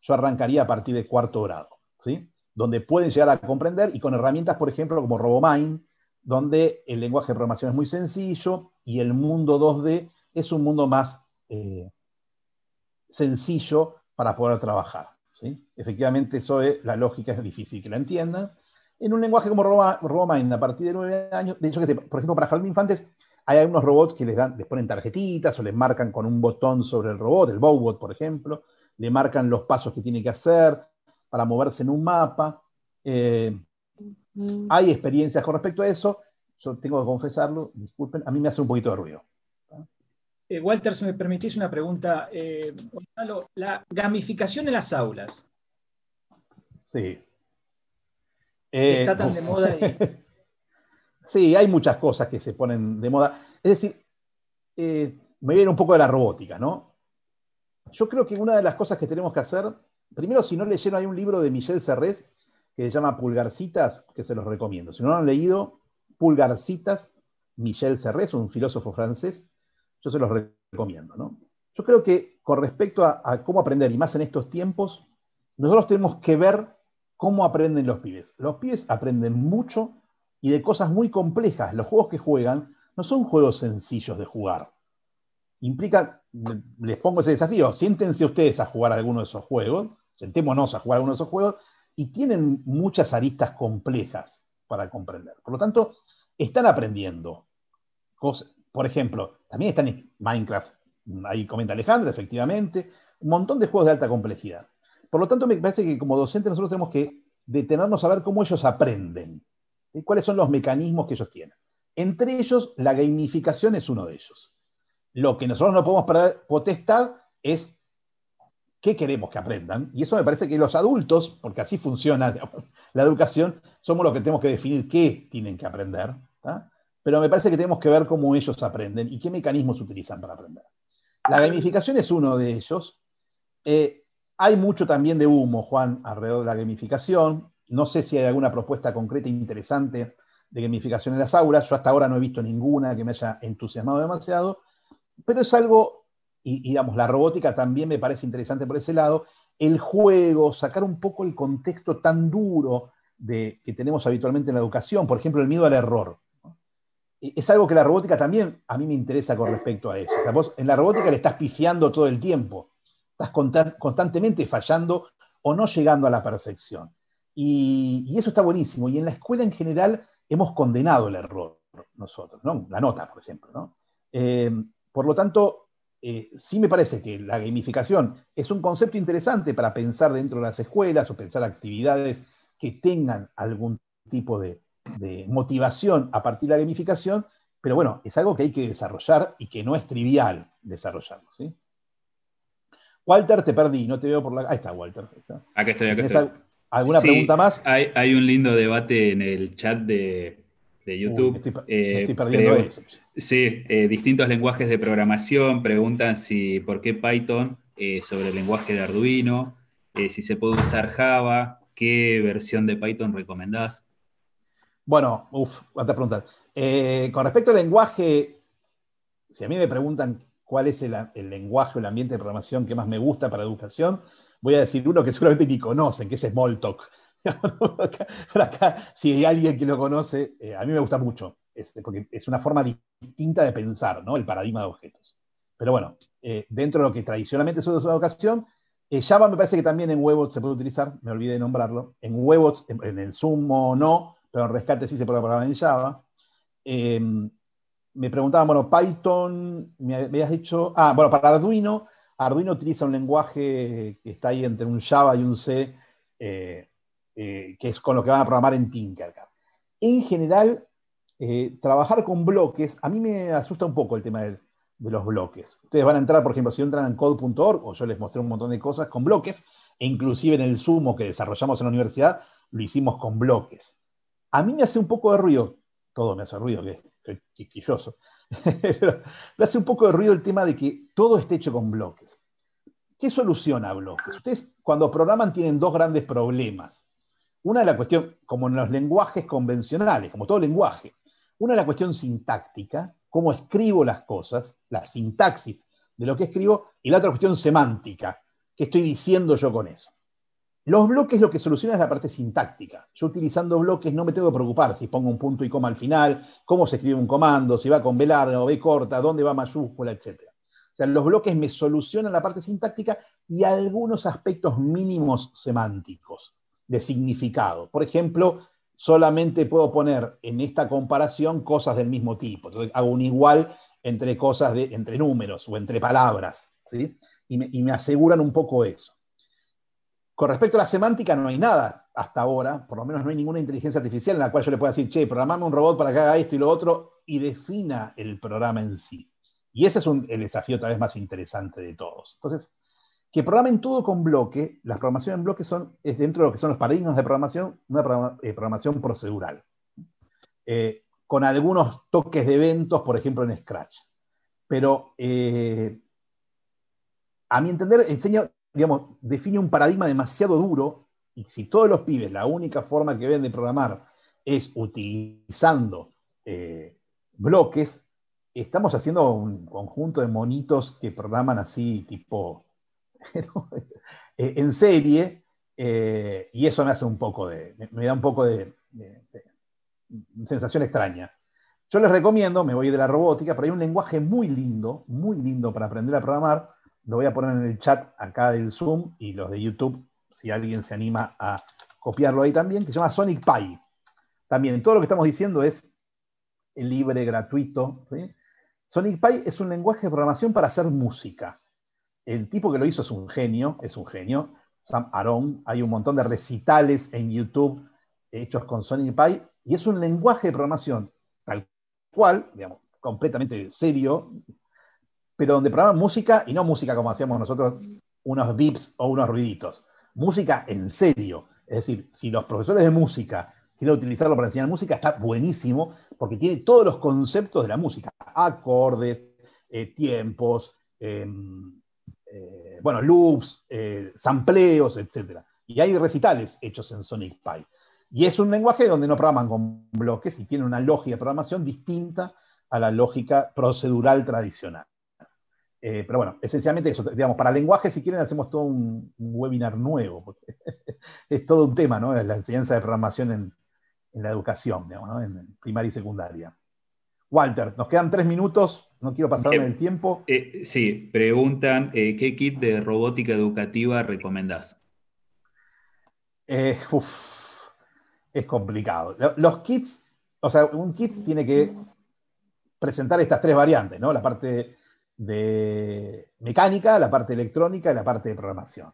yo arrancaría a partir de cuarto grado, ¿sí? Donde pueden llegar a comprender y con herramientas, por ejemplo, como RoboMind, donde el lenguaje de programación es muy sencillo y el mundo 2D es un mundo más eh, sencillo para poder trabajar. ¿sí? Efectivamente, eso es, la lógica es difícil que la entiendan. En un lenguaje como RoboMind, a partir de nueve años, por ejemplo, para jardín infantes, hay algunos robots que les, dan, les ponen tarjetitas o les marcan con un botón sobre el robot, el Bowbot, por ejemplo, le marcan los pasos que tiene que hacer para moverse en un mapa. Eh, hay experiencias con respecto a eso. Yo tengo que confesarlo, disculpen, a mí me hace un poquito de ruido. Eh, Walter, si me permitís una pregunta, eh, Gonzalo, la gamificación en las aulas. Sí. Está tan de moda y [laughs] Sí, hay muchas cosas que se ponen de moda. Es decir, eh, me viene un poco de la robótica, ¿no? Yo creo que una de las cosas que tenemos que hacer, primero, si no leyeron, hay un libro de Michel Serres que se llama Pulgarcitas, que se los recomiendo. Si no lo han leído, Pulgarcitas, Michel Serres, un filósofo francés, yo se los recomiendo, ¿no? Yo creo que con respecto a, a cómo aprender, y más en estos tiempos, nosotros tenemos que ver cómo aprenden los pibes. Los pibes aprenden mucho y de cosas muy complejas. Los juegos que juegan no son juegos sencillos de jugar. Implica, les pongo ese desafío, siéntense ustedes a jugar alguno de esos juegos, sentémonos a jugar alguno de esos juegos, y tienen muchas aristas complejas para comprender. Por lo tanto, están aprendiendo. Por ejemplo, también están en Minecraft, mm, ahí comenta Alejandro, efectivamente, un montón de juegos de alta complejidad. Por lo tanto, me parece que como docentes nosotros tenemos que detenernos a ver cómo ellos aprenden ¿Cuáles son los mecanismos que ellos tienen? Entre ellos, la gamificación es uno de ellos. Lo que nosotros no podemos potestar es qué queremos que aprendan. Y eso me parece que los adultos, porque así funciona [laughs] la educación, somos los que tenemos que definir qué tienen que aprender. Pero me parece que tenemos que ver cómo ellos aprenden y qué mecanismos utilizan para aprender. La gamificación es uno de ellos. Eh, hay mucho también de humo, Juan, alrededor de la gamificación. No sé si hay alguna propuesta concreta e interesante de gamificación en las aulas. Yo hasta ahora no he visto ninguna que me haya entusiasmado demasiado, pero es algo, y, digamos, la robótica también me parece interesante por ese lado, el juego, sacar un poco el contexto tan duro de, que tenemos habitualmente en la educación, por ejemplo, el miedo al error. E, es algo que la robótica también a mí me interesa con respecto a eso. en la robótica le estás pifiando todo el tiempo, estás constantemente fallando o no llegando a la perfección. Y, eso está buenísimo. Y en la escuela en general hemos condenado el error nosotros, ¿no? La nota, por ejemplo, eh, por lo tanto, eh, sí me parece que la gamificación es un concepto interesante para pensar dentro de las escuelas o pensar actividades que tengan algún tipo de, motivación a partir de la gamificación, pero bueno, es algo que hay que desarrollar y que no es trivial desarrollarlo. Walter, te perdí, no te veo por la. Ahí está, Walter. Ah, estoy, aquí estoy. ¿Alguna pregunta más? Hay, hay, un lindo debate en el chat de, YouTube. Eh, estoy, perdiendo eso. Sí, eh, distintos lenguajes de programación preguntan si por qué Python eh, sobre el lenguaje de Arduino, si se puede usar Java, qué versión de Python recomendás. Bueno, uff, cuántas preguntas. con respecto al lenguaje, si a mí me preguntan cuál es el, el lenguaje o el ambiente de programación que más me gusta para educación, voy a decir uno que seguramente ni conocen, que es Smalltalk. [laughs] por acá, si hay alguien que lo conoce, eh, a mí me gusta mucho, porque es una forma distinta de pensar, ¿no? El paradigma de objetos. Pero bueno, eh, dentro de lo que tradicionalmente es su educación, eh, Java me parece que también en WeBots se puede utilizar, me olvidé de nombrarlo. En Webots, en, el Sumo no, pero en Rescate sí se puede programar en Java. me preguntaban, bueno, Python, me habías dicho, ah, bueno, para Arduino Arduino utiliza un lenguaje que está ahí entre un Java y un C, eh, eh, que es con lo que van a programar en Tinkercad. En general, eh, trabajar con bloques, a mí me asusta un poco el tema de, los bloques. Ustedes van a entrar, por ejemplo, si entran en code.org, o yo les mostré un montón de cosas con bloques, e inclusive en el sumo que desarrollamos en la universidad, lo hicimos con bloques. A mí me hace un poco de ruido, todo me hace ruido, que es quisquilloso. [laughs] Le hace un poco de ruido el tema de que todo esté hecho con bloques. ¿Qué soluciona bloques? Ustedes cuando programan tienen dos grandes problemas. Una es la cuestión, como en los lenguajes convencionales, como todo lenguaje. Una es la cuestión sintáctica, cómo escribo las cosas, la sintaxis de lo que escribo, y la otra cuestión semántica, qué estoy diciendo yo con eso. Los bloques lo que soluciona es la parte sintáctica. Yo utilizando bloques no me tengo que preocupar si pongo un punto y coma al final, cómo se escribe un comando, si va con B larga o B corta, dónde va mayúscula, etc. O sea, los bloques me solucionan la parte sintáctica y algunos aspectos mínimos semánticos de significado. Por ejemplo, solamente puedo poner en esta comparación cosas del mismo tipo. Entonces hago un igual entre cosas, de, entre números o entre palabras. ¿sí? y me aseguran un poco eso. Con respecto a la semántica, no hay nada hasta ahora, por lo menos no hay ninguna inteligencia artificial en la cual yo le pueda decir, che, programame un robot para que haga esto y lo otro y defina el programa en sí. Y ese es el desafío tal vez más interesante de todos. Entonces, que programen todo con bloque, las programaciones en bloque son, es dentro de lo que son los paradigmas de programación, una eh, programación procedural. Eh, con algunos toques de eventos, por ejemplo en Scratch. Pero eh, a mi entender, enseño digamos, define un paradigma demasiado duro y si todos los pibes la única forma que ven de programar es utilizando eh, bloques, estamos haciendo un conjunto de monitos que programan así, tipo, [laughs] eh, en serie, eh, y eso me hace un poco de, me da un poco de, de, sensación extraña. Yo les recomiendo, me voy de la robótica, pero hay un lenguaje muy lindo, muy lindo para aprender a programar, lo voy a poner en el chat acá del Zoom y los de YouTube, si alguien se anima a copiarlo ahí también, que se llama Sonic Pi. También todo lo que estamos diciendo es libre, gratuito. Sonic Pi es un lenguaje de programación para hacer música. El tipo que lo hizo es un genio, es un genio. Sam Aron, hay un montón de recitales en YouTube hechos con Sonic Pi, y es un lenguaje de programación tal cual, digamos, completamente serio, pero donde programan música y no música como hacíamos nosotros, unos bips o unos ruiditos. Música en serio. Es decir, si los profesores de música quieren utilizarlo para enseñar música, está buenísimo, porque tiene todos los conceptos de la música: acordes, eh, tiempos, em, eh, bueno, loops, eh, sampleos, etc. Y hay recitales hechos en Sonic Pi. Y es un lenguaje donde no programan con bloques y tiene una lógica de programación distinta a la lógica procedural tradicional. Eh, pero bueno, esencialmente eso, digamos, para lenguaje, si quieren, hacemos todo un, webinar nuevo, porque [laughs] es todo un tema, ¿no? La enseñanza de programación en, la educación, digamos, en primaria y secundaria. Walter, nos quedan tres minutos, no quiero pasarme del el tiempo. Eh, sí, preguntan, eh, ¿qué kit de robótica educativa recomendás? es complicado. Los kits, o sea, un kit tiene que presentar estas tres variantes, ¿no? La parte de mecánica, la parte electrónica y la parte de programación.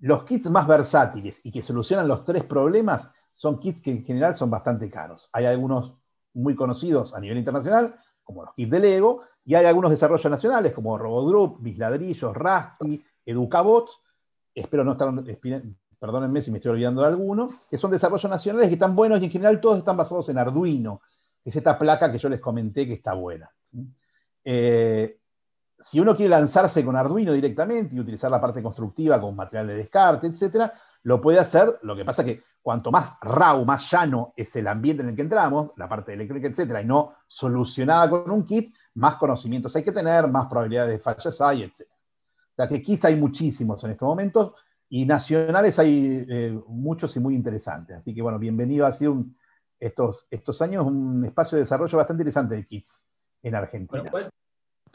Los kits más versátiles y que solucionan los tres problemas son kits que en general son bastante caros. Hay algunos muy conocidos a nivel internacional, como los kits de Lego, y hay algunos desarrollos nacionales, como Robodrup, Bisladrillos, Rasti, Educabot, espero no estar, perdónenme si me estoy olvidando de alguno, que son desarrollos nacionales que están buenos y en general todos están basados en Arduino, que es esta placa que yo les comenté que está buena. Eh, si uno quiere lanzarse con Arduino directamente y utilizar la parte constructiva con material de descarte, etcétera, lo puede hacer. Lo que pasa es que cuanto más raw, más llano es el ambiente en el que entramos, la parte eléctrica, etcétera, y no solucionada con un kit, más conocimientos hay que tener, más probabilidades de fallas hay, etcétera. O sea que kits hay muchísimos en estos momentos y nacionales hay eh, muchos y muy interesantes. Así que bueno, bienvenido. Ha sido estos, estos años un espacio de desarrollo bastante interesante de kits en Argentina.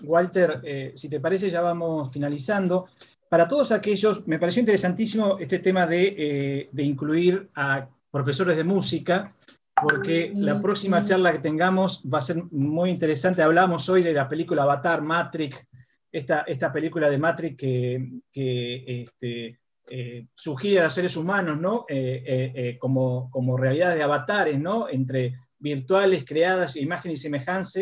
Walter, eh, si te parece, ya vamos finalizando. Para todos aquellos, me pareció interesantísimo este tema eh, de, incluir a profesores de música, porque la próxima charla que tengamos va a ser muy interesante. Hablamos hoy de la película Avatar, Matrix, esta, esta película de Matrix que, que este, eh, sugiere a seres humanos ¿no? como, como realidades de avatares, ¿no? entre virtuales, creadas, imagen y semejanza,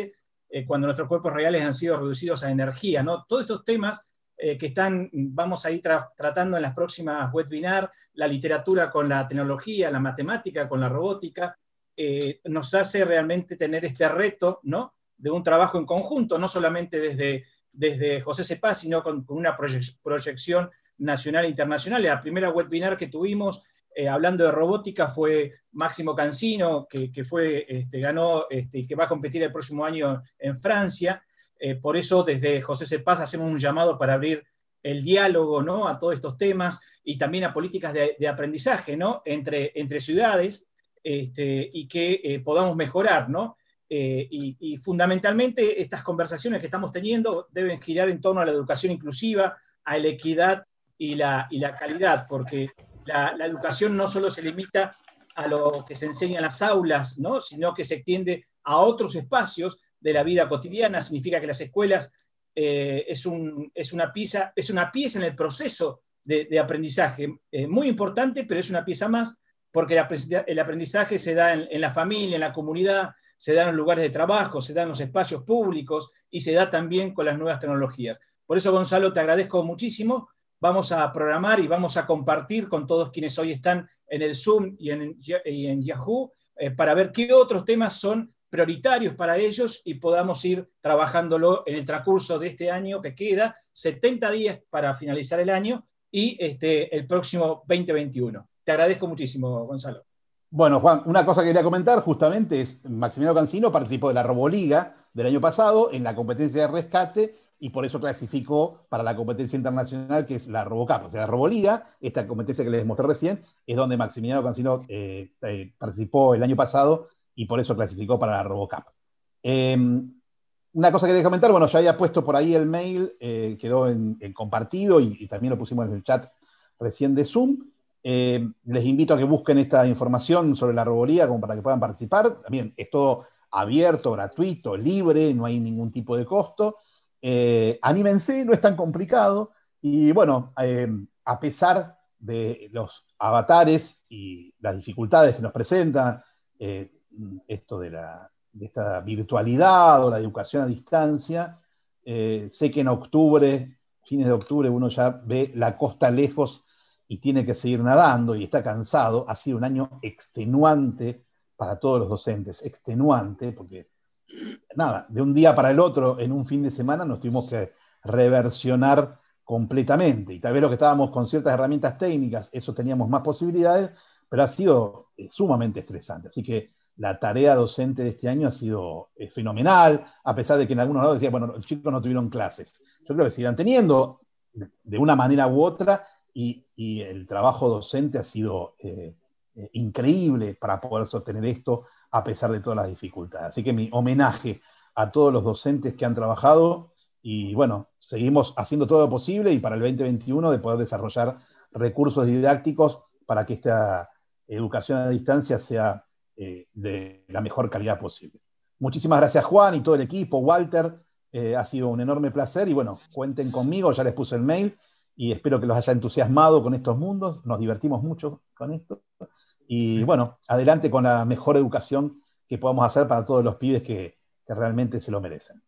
eh, cuando nuestros cuerpos reales han sido reducidos a energía. ¿no? Todos estos temas eh, que están, vamos a ir tratando en las próximas webinar, la literatura con la tecnología, la matemática, con la robótica, eh, nos hace realmente tener este reto ¿no? de un trabajo en conjunto, no solamente desde, desde José Sepá, sino con, una proyección nacional e internacional. La primera webinar que tuvimos eh, hablando de robótica, fue Máximo Cancino, que, fue, este, ganó este, y que va a competir el próximo año en Francia. Eh, por eso, desde José Cepaz hacemos un llamado para abrir el diálogo ¿no? a todos estos temas y también a políticas de, aprendizaje ¿no? entre, entre ciudades este, y que eh, podamos mejorar. ¿no? y, fundamentalmente estas conversaciones que estamos teniendo deben girar en torno a la educación inclusiva, a la equidad y la, y la calidad, porque la, educación no solo se limita a lo que se enseña en las aulas, sino que se extiende a otros espacios de la vida cotidiana. Significa que las escuelas eh, es, una pieza, es una pieza en el proceso de, aprendizaje, eh, muy importante, pero es una pieza más porque el aprendizaje se da en, en, la familia, en la comunidad, se da en los lugares de trabajo, se da en los espacios públicos y se da también con las nuevas tecnologías. Por eso, Gonzalo, te agradezco muchísimo vamos a programar y vamos a compartir con todos quienes hoy están en el Zoom y en, Yahoo eh, para ver qué otros temas son prioritarios para ellos y podamos ir trabajándolo en el transcurso de este año que queda, 70 días para finalizar el año y este, el próximo 2021. Te agradezco muchísimo, Gonzalo. Bueno, Juan, una cosa que quería comentar justamente es, Maximiliano Cancino participó de la Roboliga del año pasado en la competencia de rescate y por eso clasificó para la competencia internacional que es la Robocap, o sea, la Roboliga, esta competencia que les mostré recién, es donde Maximiliano Cancino eh, eh, participó el año pasado y por eso clasificó para la Robocap. Em, una cosa que quería comentar, bueno, ya había puesto por ahí el mail, eh, quedó en, compartido y, también lo pusimos en el chat recién de Zoom. Em, les invito a que busquen esta información sobre la Roboliga como para que puedan participar. También es todo abierto, gratuito, libre, no hay ningún tipo de costo eh, anímense, no es tan complicado. Y bueno, eh, a pesar de los avatares y las dificultades que nos presentan eh, esto de, la, de, esta virtualidad o la educación a distancia, sé que en octubre, fines de octubre, uno ya ve la costa lejos y tiene que seguir nadando y está cansado. Ha sido un año extenuante para todos los docentes, extenuante, porque nada, de un día para el otro, en un fin de semana, nos tuvimos que reversionar completamente. Y tal vez lo que estábamos con ciertas herramientas técnicas, eso teníamos más posibilidades, pero ha sido eh, sumamente estresante. Así que la tarea docente de este año ha sido eh, fenomenal, a pesar de que en algunos lados decían bueno, los chicos no tuvieron clases. Yo creo que irán teniendo de una manera u otra y, el trabajo docente ha sido eh, increíble para poder sostener esto a pesar de todas las dificultades. Así que mi homenaje a todos los docentes que han trabajado y bueno, seguimos haciendo todo lo posible y para el 2021 de poder desarrollar recursos didácticos para que esta educación a distancia sea eh, de la mejor calidad posible. Muchísimas gracias Juan y todo el equipo, Walter, eh, ha sido un enorme placer y bueno, cuenten conmigo, ya les puse el mail y espero que los haya entusiasmado con estos mundos, nos divertimos mucho con esto y bueno, adelante con la mejor educación que podamos hacer para todos los pibes que, realmente se lo merecen.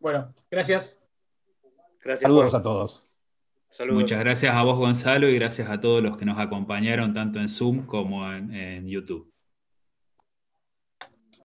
Bueno, gracias. gracias Saludos a todos. Muchas gracias a vos, Gonzalo, y gracias a todos los que nos acompañaron tanto en Zoom como en, en YouTube.